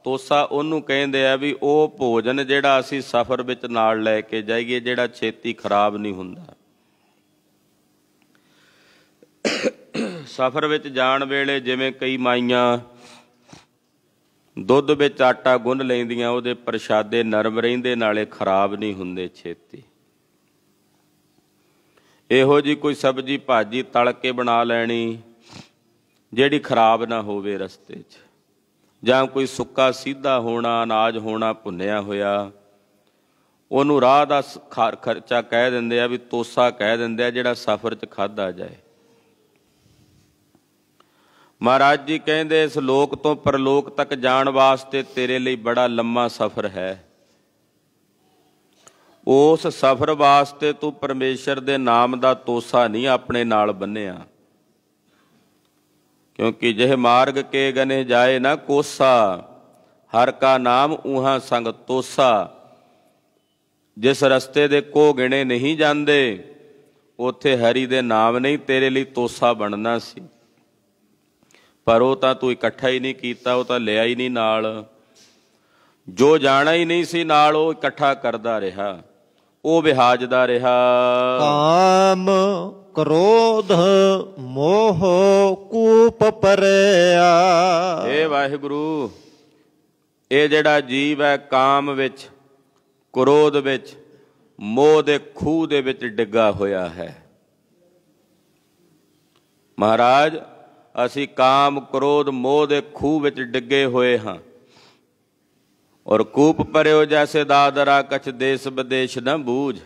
ਤੋਸਾ ਉਹਨੂੰ ਕਹਿੰਦੇ ਆ ਵੀ ਉਹ ਭੋਜਨ ਜਿਹੜਾ ਅਸੀਂ ਸਫ਼ਰ ਵਿੱਚ ਨਾਲ ਲੈ ਕੇ ਜਾਈਏ ਜਿਹੜਾ ਛੇਤੀ ਖਰਾਬ ਨਹੀਂ ਹੁੰਦਾ ਸਫ਼ਰ ਵਿੱਚ ਜਾਣ ਵੇਲੇ ਜਿਵੇਂ ਕਈ ਮਾਈਆਂ ਦੁੱਧ ਵਿੱਚ ਆਟਾ ਗੁੰਨ ਲੈਂਦੀਆਂ ਉਹਦੇ ਪ੍ਰਸ਼ਾਦੇ ਨਰਮ ਰਹਿੰਦੇ ਨਾਲੇ ਖਰਾਬ ਨਹੀਂ ਹੁੰਦੇ ਛੇਤੀ ਇਹੋ ਜੀ ਕੋਈ ਸਬਜੀ ਭਾਜੀ ਤਲ ਕੇ ਬਣਾ ਲੈਣੀ ਜਿਹੜੀ ਖਰਾਬ ਨਾ ਹੋਵੇ ਰਸਤੇ 'ਚ ਜਾਂ ਕੋਈ ਸੁੱਕਾ ਸਿੱਧਾ ਹੋਣਾ ਅਨਾਜ ਹੋਣਾ ਭੁੰਨਿਆ ਹੋਇਆ ਉਹਨੂੰ ਰਾਹ ਦਾ ਖਰਚਾ ਕਹਿ ਦਿੰਦੇ ਆ ਵੀ ਤੋਸਾ ਕਹਿ ਦਿੰਦੇ ਆ ਜਿਹੜਾ ਸਫ਼ਰ 'ਚ ਖਾਦਾ ਜਾਏ ਮਹਾਰਾਜ ਜੀ ਕਹਿੰਦੇ ਇਸ ਲੋਕ ਤੋਂ ਪਰਲੋਕ ਤੱਕ ਜਾਣ ਵਾਸਤੇ ਤੇਰੇ ਲਈ ਬੜਾ ਲੰਮਾ ਸਫ਼ਰ ਹੈ ਉਸ ਸਫ਼ਰ ਵਾਸਤੇ ਤੂੰ ਪਰਮੇਸ਼ਰ ਦੇ ਨਾਮ ਦਾ ਤੋਸਾ ਨਹੀਂ ਆਪਣੇ ਨਾਲ ਬੰਨਿਆ ਕਿਉਂਕਿ ਜਿਹ ਮਾਰਗ ਕੇ ਗਨੇ ਜਾਏ ਨਾ ਕੋਸਾ ਹਰ ਕਾ ਨਾਮ ਉਹਾਂ ਸੰਗ ਤੋਸਾ ਜਿਸ ਰਸਤੇ ਦੇ ਕੋ ਗਿਣੇ ਨਹੀਂ ਜਾਂਦੇ ਉਥੇ ਹਰੀ ਦੇ ਨਾਮ ਨਹੀਂ ਤੇਰੇ ਲਈ ਤੋਸਾ ਬਣਨਾ ਸੀ ਪਰ ਉਹ ਤਾਂ ਤੂੰ ਇਕੱਠਾ ਹੀ ਨਹੀਂ ਕੀਤਾ ਉਹ ਤਾਂ ਲਿਆ ਹੀ ਨਹੀਂ ਨਾਲ ਜੋ ਜਾਣਾ ਹੀ ਨਹੀਂ ਸੀ ਨਾਲ ਉਹ ਇਕੱਠਾ ਕਰਦਾ ਰਿਹਾ ਉਹ ਵਿਹਾਜਦਾ ਰਿਹਾ ਕਾਮ ਕ੍ਰੋਧ ਮੋਹ ਕੂਪ ਪਰਿਆ ਏ ਵਾਹਿਗੁਰੂ ਇਹ ਜਿਹੜਾ ਜੀਵ ਹੈ ਕਾਮ ਵਿੱਚ ਕ੍ਰੋਧ ਵਿੱਚ ਮੋਹ ਦੇ ਖੂਹ ਦੇ ਵਿੱਚ ਡਿੱਗਾ ਹੋਇਆ ਹੈ ਮਹਾਰਾਜ ਅਸੀਂ ਕਾਮ ਕ੍ਰੋਧ ਮੋਹ ਦੇ ਖੂਹ ਵਿੱਚ ਡਿੱਗੇ ਹੋਏ ਹਾਂ ਔਰ ਕੂਪ ਪਰਿਓ ਜੈਸੇ ਦਾਦਰਾ ਕਛ ਦੇਸ ਵਿਦੇਸ਼ ਨਾ ਬੂਝ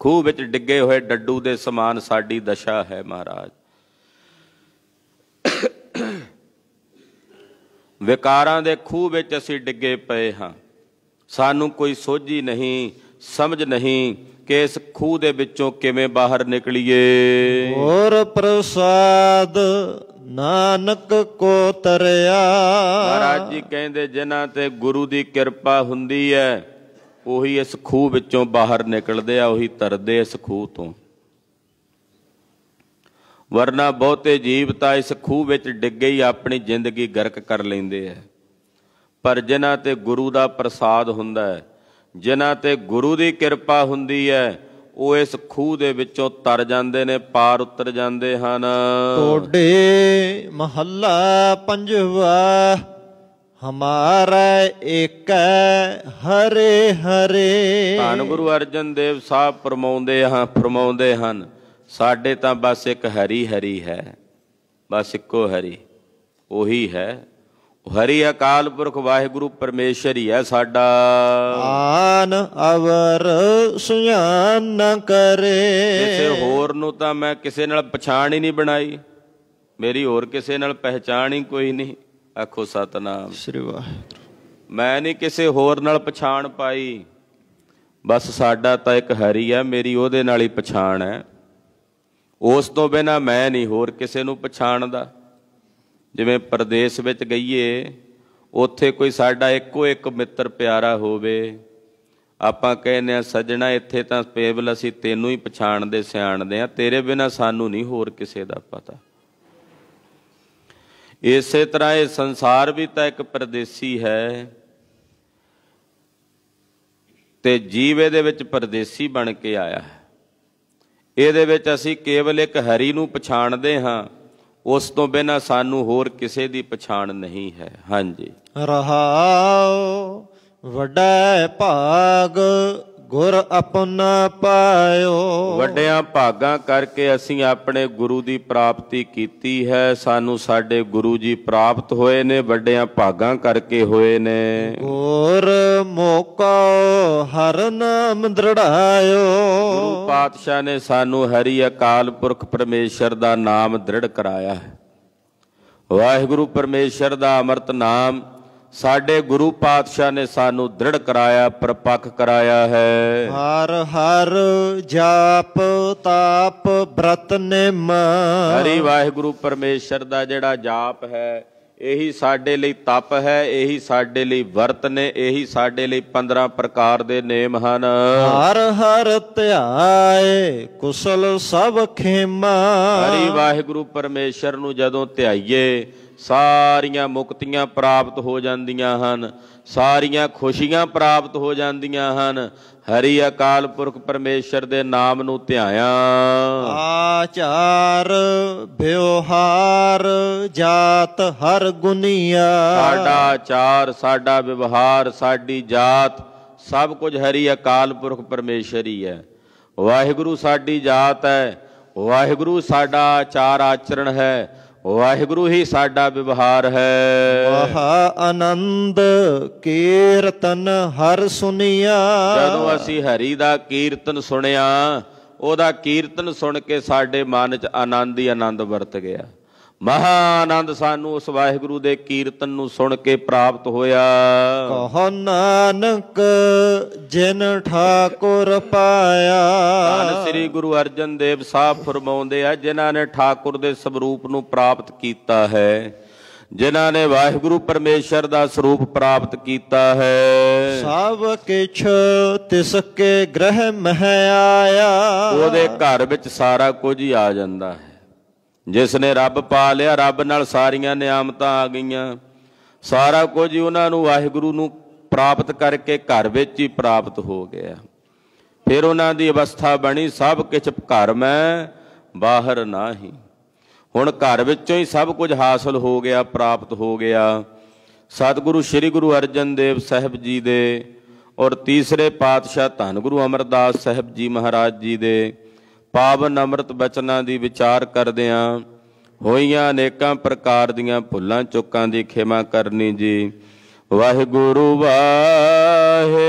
ਖੂਹ ਵਿੱਚ ਡਿੱਗੇ ਹੋਏ ਡੱਡੂ ਦੇ ਸਮਾਨ ਸਾਡੀ ਦਸ਼ਾ ਹੈ ਮਹਾਰਾਜ ਵਿਕਾਰਾਂ ਦੇ ਖੂਹ ਵਿੱਚ ਅਸੀਂ ਡਿੱਗੇ ਪਏ ਹਾਂ ਸਾਨੂੰ ਕੋਈ ਸੋਝੀ ਨਹੀਂ ਸਮਝ ਨਹੀਂ ਕਿ ਇਸ ਖੂਹ ਦੇ ਵਿੱਚੋਂ ਕਿਵੇਂ ਬਾਹਰ ਨਿਕਲੀਏ ਹੋਰ ਪ੍ਰਸਾਦ ਨਾਨਕ ਕੋ ਤਰਿਆ ਮਹਾਰਾਜ ਜੀ ਕਹਿੰਦੇ ਜਿਨ੍ਹਾਂ ਤੇ ਗੁਰੂ ਦੀ ਕਿਰਪਾ ਹੁੰਦੀ ਹੈ ਉਹੀ ਇਸ ਖੂਹ ਵਿੱਚੋਂ ਬਾਹਰ ਨਿਕਲਦੇ ਆ ਉਹੀ ਤਰਦੇ ਇਸ ਖੂਹ ਤੋਂ ਵਰਨਾ ਬਹੁਤੇ ਜੀਵ ਤਾਂ ਇਸ ਖੂਹ ਵਿੱਚ ਡਿੱਗੇ ਹੀ ਆਪਣੀ ਜ਼ਿੰਦਗੀ ਗਰਕ ਕਰ ਲੈਂਦੇ ਆ ਪਰ ਜਿਨ੍ਹਾਂ ਤੇ ਗੁਰੂ ਦਾ ਪ੍ਰਸਾਦ ਹੁੰਦਾ ਹੈ ਜਿਨ੍ਹਾਂ ਤੇ ਗੁਰੂ ਦੀ ਕਿਰਪਾ ਹੁੰਦੀ ਹੈ ਉਹ ਇਸ ਖੂਹ ਦੇ ਵਿੱਚੋਂ ਤਰ ਜਾਂਦੇ ਨੇ ਪਾਰ ਉਤਰ ਜਾਂਦੇ ਹਨ ਟੋਡੇ ਮਹੱਲਾ ਪੰਜਵਾ ਹਮਾਰਾ ਏਕੈ ਹਰੇ ਹਰੇ ਧੰਨ ਗੁਰੂ ਅਰਜਨ ਦੇਵ ਸਾਹਿਬ ਫਰਮਾਉਂਦੇ ਹਾਂ ਫਰਮਾਉਂਦੇ ਹਨ ਸਾਡੇ ਤਾਂ ਬਸ ਇੱਕ ਹਰੀ ਹਰੀ ਹੈ ਬਸ ਇੱਕੋ ਹਰੀ ਉਹੀ ਹੈ ਹਰੀ ਅਕਾਲ ਪੁਰਖ ਵਾਹਿਗੁਰੂ ਪਰਮੇਸ਼ਰ ਹੀ ਹੈ ਸਾਡਾ ਆਨ ਅਵਰ ਸੁਆਨ ਨ ਕਰੇ ਕਿਸੇ ਹੋਰ ਨੂੰ ਤਾਂ ਮੈਂ ਕਿਸੇ ਨਾਲ ਪਛਾਣ ਹੀ ਨਹੀਂ ਬਣਾਈ ਮੇਰੀ ਹੋਰ ਕਿਸੇ ਨਾਲ ਪਹਿਚਾਣ ਹੀ ਕੋਈ ਨਹੀਂ ਆਖੋ ਸਤਨਾਮ ਸ੍ਰੀ ਵਾਹਿਗੁਰੂ ਮੈਂ ਨਹੀਂ ਕਿਸੇ ਹੋਰ ਨਾਲ ਪਛਾਣ ਪਾਈ ਬਸ ਸਾਡਾ ਤਾਂ ਇੱਕ ਹਰੀ ਹੈ ਮੇਰੀ ਉਹਦੇ ਨਾਲ ਹੀ ਪਛਾਣ ਹੈ ਉਸ ਤੋਂ ਬਿਨਾ ਮੈਂ ਨਹੀਂ ਹੋਰ ਕਿਸੇ ਨੂੰ ਪਛਾਣਦਾ ਜਿਵੇਂ ਪਰਦੇਸ ਵਿੱਚ ਗਈਏ ਉੱਥੇ ਕੋਈ ਸਾਡਾ ਇੱਕੋ ਇੱਕ ਮਿੱਤਰ ਪਿਆਰਾ ਹੋਵੇ ਆਪਾਂ ਕਹਿੰਦੇ ਆ ਸੱਜਣਾ ਇੱਥੇ ਤਾਂ ਪੇਵਲ ਅਸੀਂ ਤੈਨੂੰ ਹੀ ਪਛਾਣਦੇ ਸਿਆਣਦੇ ਆ ਤੇਰੇ ਬਿਨਾ ਸਾਨੂੰ ਨਹੀਂ ਹੋਰ ਕਿਸੇ ਦਾ ਪਤਾ ਇਸੇ ਤਰ੍ਹਾਂ ਇਹ ਸੰਸਾਰ ਵੀ ਤਾਂ ਇੱਕ ਪਰਦੇਸੀ ਹੈ ਤੇ ਜੀਵ ਇਹਦੇ ਵਿੱਚ ਪਰਦੇਸੀ ਬਣ ਕੇ ਆਇਆ ਹੈ ਇਹਦੇ ਵਿੱਚ ਅਸੀਂ ਕੇਵਲ ਇੱਕ ਹਰੀ ਨੂੰ ਪਛਾਣਦੇ ਹਾਂ ਉਸ ਤੋਂ ਬਿਨਾ ਸਾਨੂੰ ਹੋਰ ਕਿਸੇ ਦੀ ਪਛਾਣ ਨਹੀਂ ਹੈ ਹਾਂਜੀ ਰਹਾਉ ਵੱਡਾ ਭਾਗ ਗੁਰ ਆਪਣਾ ਪਾਇਓ ਵੱਡਿਆਂ ਭਾਗਾਂ ਕਰਕੇ ਅਸੀਂ ਆਪਣੇ ਗੁਰੂ ਦੀ ਪ੍ਰਾਪਤੀ ਕੀਤੀ ਹੈ ਸਾਨੂੰ ਸਾਡੇ ਗੁਰੂ ਜੀ ਪ੍ਰਾਪਤ ਹੋਏ ਨੇ ਵੱਡਿਆਂ ਭਾਗਾਂ ਕਰਕੇ ਹੋਏ ਨੇ ਗੁਰ ਮੋਕਾ ਹਰ ਨਾਮ ਦ੍ਰਿੜਾਇਓ ਗੁਰੂ ਪਾਤਸ਼ਾਹ ਨੇ ਸਾਨੂੰ ਹਰੀ ਅਕਾਲ ਪੁਰਖ ਪਰਮੇਸ਼ਰ ਦਾ ਨਾਮ ਦ੍ਰਿੜ ਕਰਾਇਆ ਹੈ ਵਾਹਿਗੁਰੂ ਪਰਮੇਸ਼ਰ ਦਾ ਅਮਰਤ ਨਾਮ ਸਾਡੇ ਗੁਰੂ ਪਾਤਸ਼ਾਹ ਨੇ ਸਾਨੂੰ ਦ੍ਰਿੜ ਕਰਾਇਆ ਪ੍ਰਪੱਕ ਕਰਾਇਆ ਹੈ ਹਰ ਹਰ ਜਾਪ ਤਾਪ ਬ੍ਰਤ ਨਿਮ ਹਰੀ ਵਾਹਿਗੁਰੂ ਪਰਮੇਸ਼ਰ ਦਾ ਜਿਹੜਾ ਜਾਪ ਹੈ ਇਹੀ ਸਾਡੇ ਲਈ ਤਪ ਹੈ ਇਹੀ ਸਾਡੇ ਲਈ ਵਰਤ ਨੇ ਇਹੀ ਸਾਡੇ ਲਈ 15 ਪ੍ਰਕਾਰ ਦੇ ਨੇਮ ਹਨ ਹਰ ਹਰ ਧਿਆਏ ਕੁਸਲ ਸਭ ਖੇਮਾ ਹਰੀ ਵਾਹਿਗੁਰੂ ਪਰਮੇਸ਼ਰ ਨੂੰ ਜਦੋਂ ਧਿਆਈਏ ਸਾਰੀਆਂ ਮੁਕਤੀਆਂ ਪ੍ਰਾਪਤ ਹੋ ਜਾਂਦੀਆਂ ਹਨ ਸਾਰੀਆਂ ਖੁਸ਼ੀਆਂ ਪ੍ਰਾਪਤ ਹੋ ਜਾਂਦੀਆਂ ਹਨ ਹਰੀ ਅਕਾਲ ਪੁਰਖ ਪਰਮੇਸ਼ਰ ਦੇ ਨਾਮ ਨੂੰ ਧਿਆਇਆ ਆਚਾਰ ਵਿਵਹਾਰ ਜਾਤ ਹਰ ਗੁਨੀਆ ਸਾਡਾ ਆਚਾਰ ਸਾਡਾ ਵਿਵਹਾਰ ਸਾਡੀ ਜਾਤ ਸਭ ਕੁਝ ਹਰੀ ਅਕਾਲ ਪੁਰਖ ਪਰਮੇਸ਼ਰ ਹੀ ਹੈ ਵਾਹਿਗੁਰੂ ਸਾਡੀ ਜਾਤ ਹੈ ਵਾਹਿਗੁਰੂ ਸਾਡਾ ਆਚਾਰ ਆਚਰਣ ਹੈ ਵਾਹਿਗੁਰੂ ਹੀ ਸਾਡਾ ਵਿਵਹਾਰ ਹੈ ਵਾਹਾ ਆਨੰਦ ਕੀਰਤਨ ਹਰ ਸੁਨਿਆ ਜਦੋਂ ਅਸੀਂ ਹਰੀ ਦਾ ਕੀਰਤਨ ਸੁਣਿਆ ਉਹਦਾ ਕੀਰਤਨ ਸੁਣ ਕੇ ਸਾਡੇ ਮਨ 'ਚ ਆਨੰਦ ਹੀ ਆਨੰਦ ਵਰਤ ਗਿਆ ਮਹਾ ਆਨੰਦ ਸਾਨੂੰ ਉਸ ਵਾਹਿਗੁਰੂ ਦੇ ਕੀਰਤਨ ਨੂੰ ਸੁਣ ਕੇ ਪ੍ਰਾਪਤ ਹੋਇਆ ਕਹੋ ਨਾਨਕ ਜਿਨ ਠਾਕੁਰ ਪਾਇਆ ਧੰਨ ਸ੍ਰੀ ਗੁਰੂ ਅਰਜਨ ਦੇਵ ਸਾਹਿਬ ਫਰਮਾਉਂਦੇ ਆ ਜਿਨ੍ਹਾਂ ਨੇ ਠਾਕੁਰ ਦੇ ਸਰੂਪ ਨੂੰ ਪ੍ਰਾਪਤ ਕੀਤਾ ਹੈ ਜਿਨ੍ਹਾਂ ਨੇ ਵਾਹਿਗੁਰੂ ਪਰਮੇਸ਼ਰ ਦਾ ਸਰੂਪ ਪ੍ਰਾਪਤ ਕੀਤਾ ਹੈ ਸਭ ਕਿਛ ਤਿਸ ਕੇ ਗ੍ਰਹਿ ਮਹਿ ਆਇਆ ਉਹਦੇ ਘਰ ਵਿੱਚ ਸਾਰਾ ਕੁਝ ਹੀ ਆ ਜਾਂਦਾ ਹੈ ਜਿਸ ਨੇ ਰੱਬ ਪਾ ਲਿਆ ਰੱਬ ਨਾਲ ਸਾਰੀਆਂ ਨਿਆਮਤਾਂ ਆ ਗਈਆਂ ਸਾਰਾ ਕੁਝ ਉਹਨਾਂ ਨੂੰ ਵਾਹਿਗੁਰੂ ਨੂੰ ਪ੍ਰਾਪਤ ਕਰਕੇ ਘਰ ਵਿੱਚ ਹੀ ਪ੍ਰਾਪਤ ਹੋ ਗਿਆ ਫਿਰ ਉਹਨਾਂ ਦੀ ਅਵਸਥਾ ਬਣੀ ਸਭ ਕੁਝ ਘਰ ਮੈਂ ਬਾਹਰ ਨਹੀਂ ਹੁਣ ਘਰ ਵਿੱਚੋਂ ਹੀ ਸਭ ਕੁਝ ਹਾਸਲ ਹੋ ਗਿਆ ਪ੍ਰਾਪਤ ਹੋ ਗਿਆ ਸਤਿਗੁਰੂ ਸ੍ਰੀ ਗੁਰੂ ਅਰਜਨ ਦੇਵ ਸਾਹਿਬ ਜੀ ਦੇ ਔਰ ਤੀਸਰੇ ਪਾਤਸ਼ਾਹ ਧੰਗੁਰੂ ਅਮਰਦਾਸ ਸਾਹਿਬ ਜੀ ਮਹਾਰਾਜ ਜੀ ਦੇ ਪਾਵਨ ਅੰਮ੍ਰਿਤ ਬਚਨਾਂ ਦੀ ਵਿਚਾਰ ਕਰਦਿਆਂ ਹੋਈਆਂ ਅਨੇਕਾਂ ਪ੍ਰਕਾਰ ਦੀਆਂ ਭੁੱਲਾਂ ਚੁੱਕਾਂ ਦੀ ਖਿਮਾ ਕਰਨੀ ਜੀ ਵਾਹਿਗੁਰੂ ਵਾਹਿ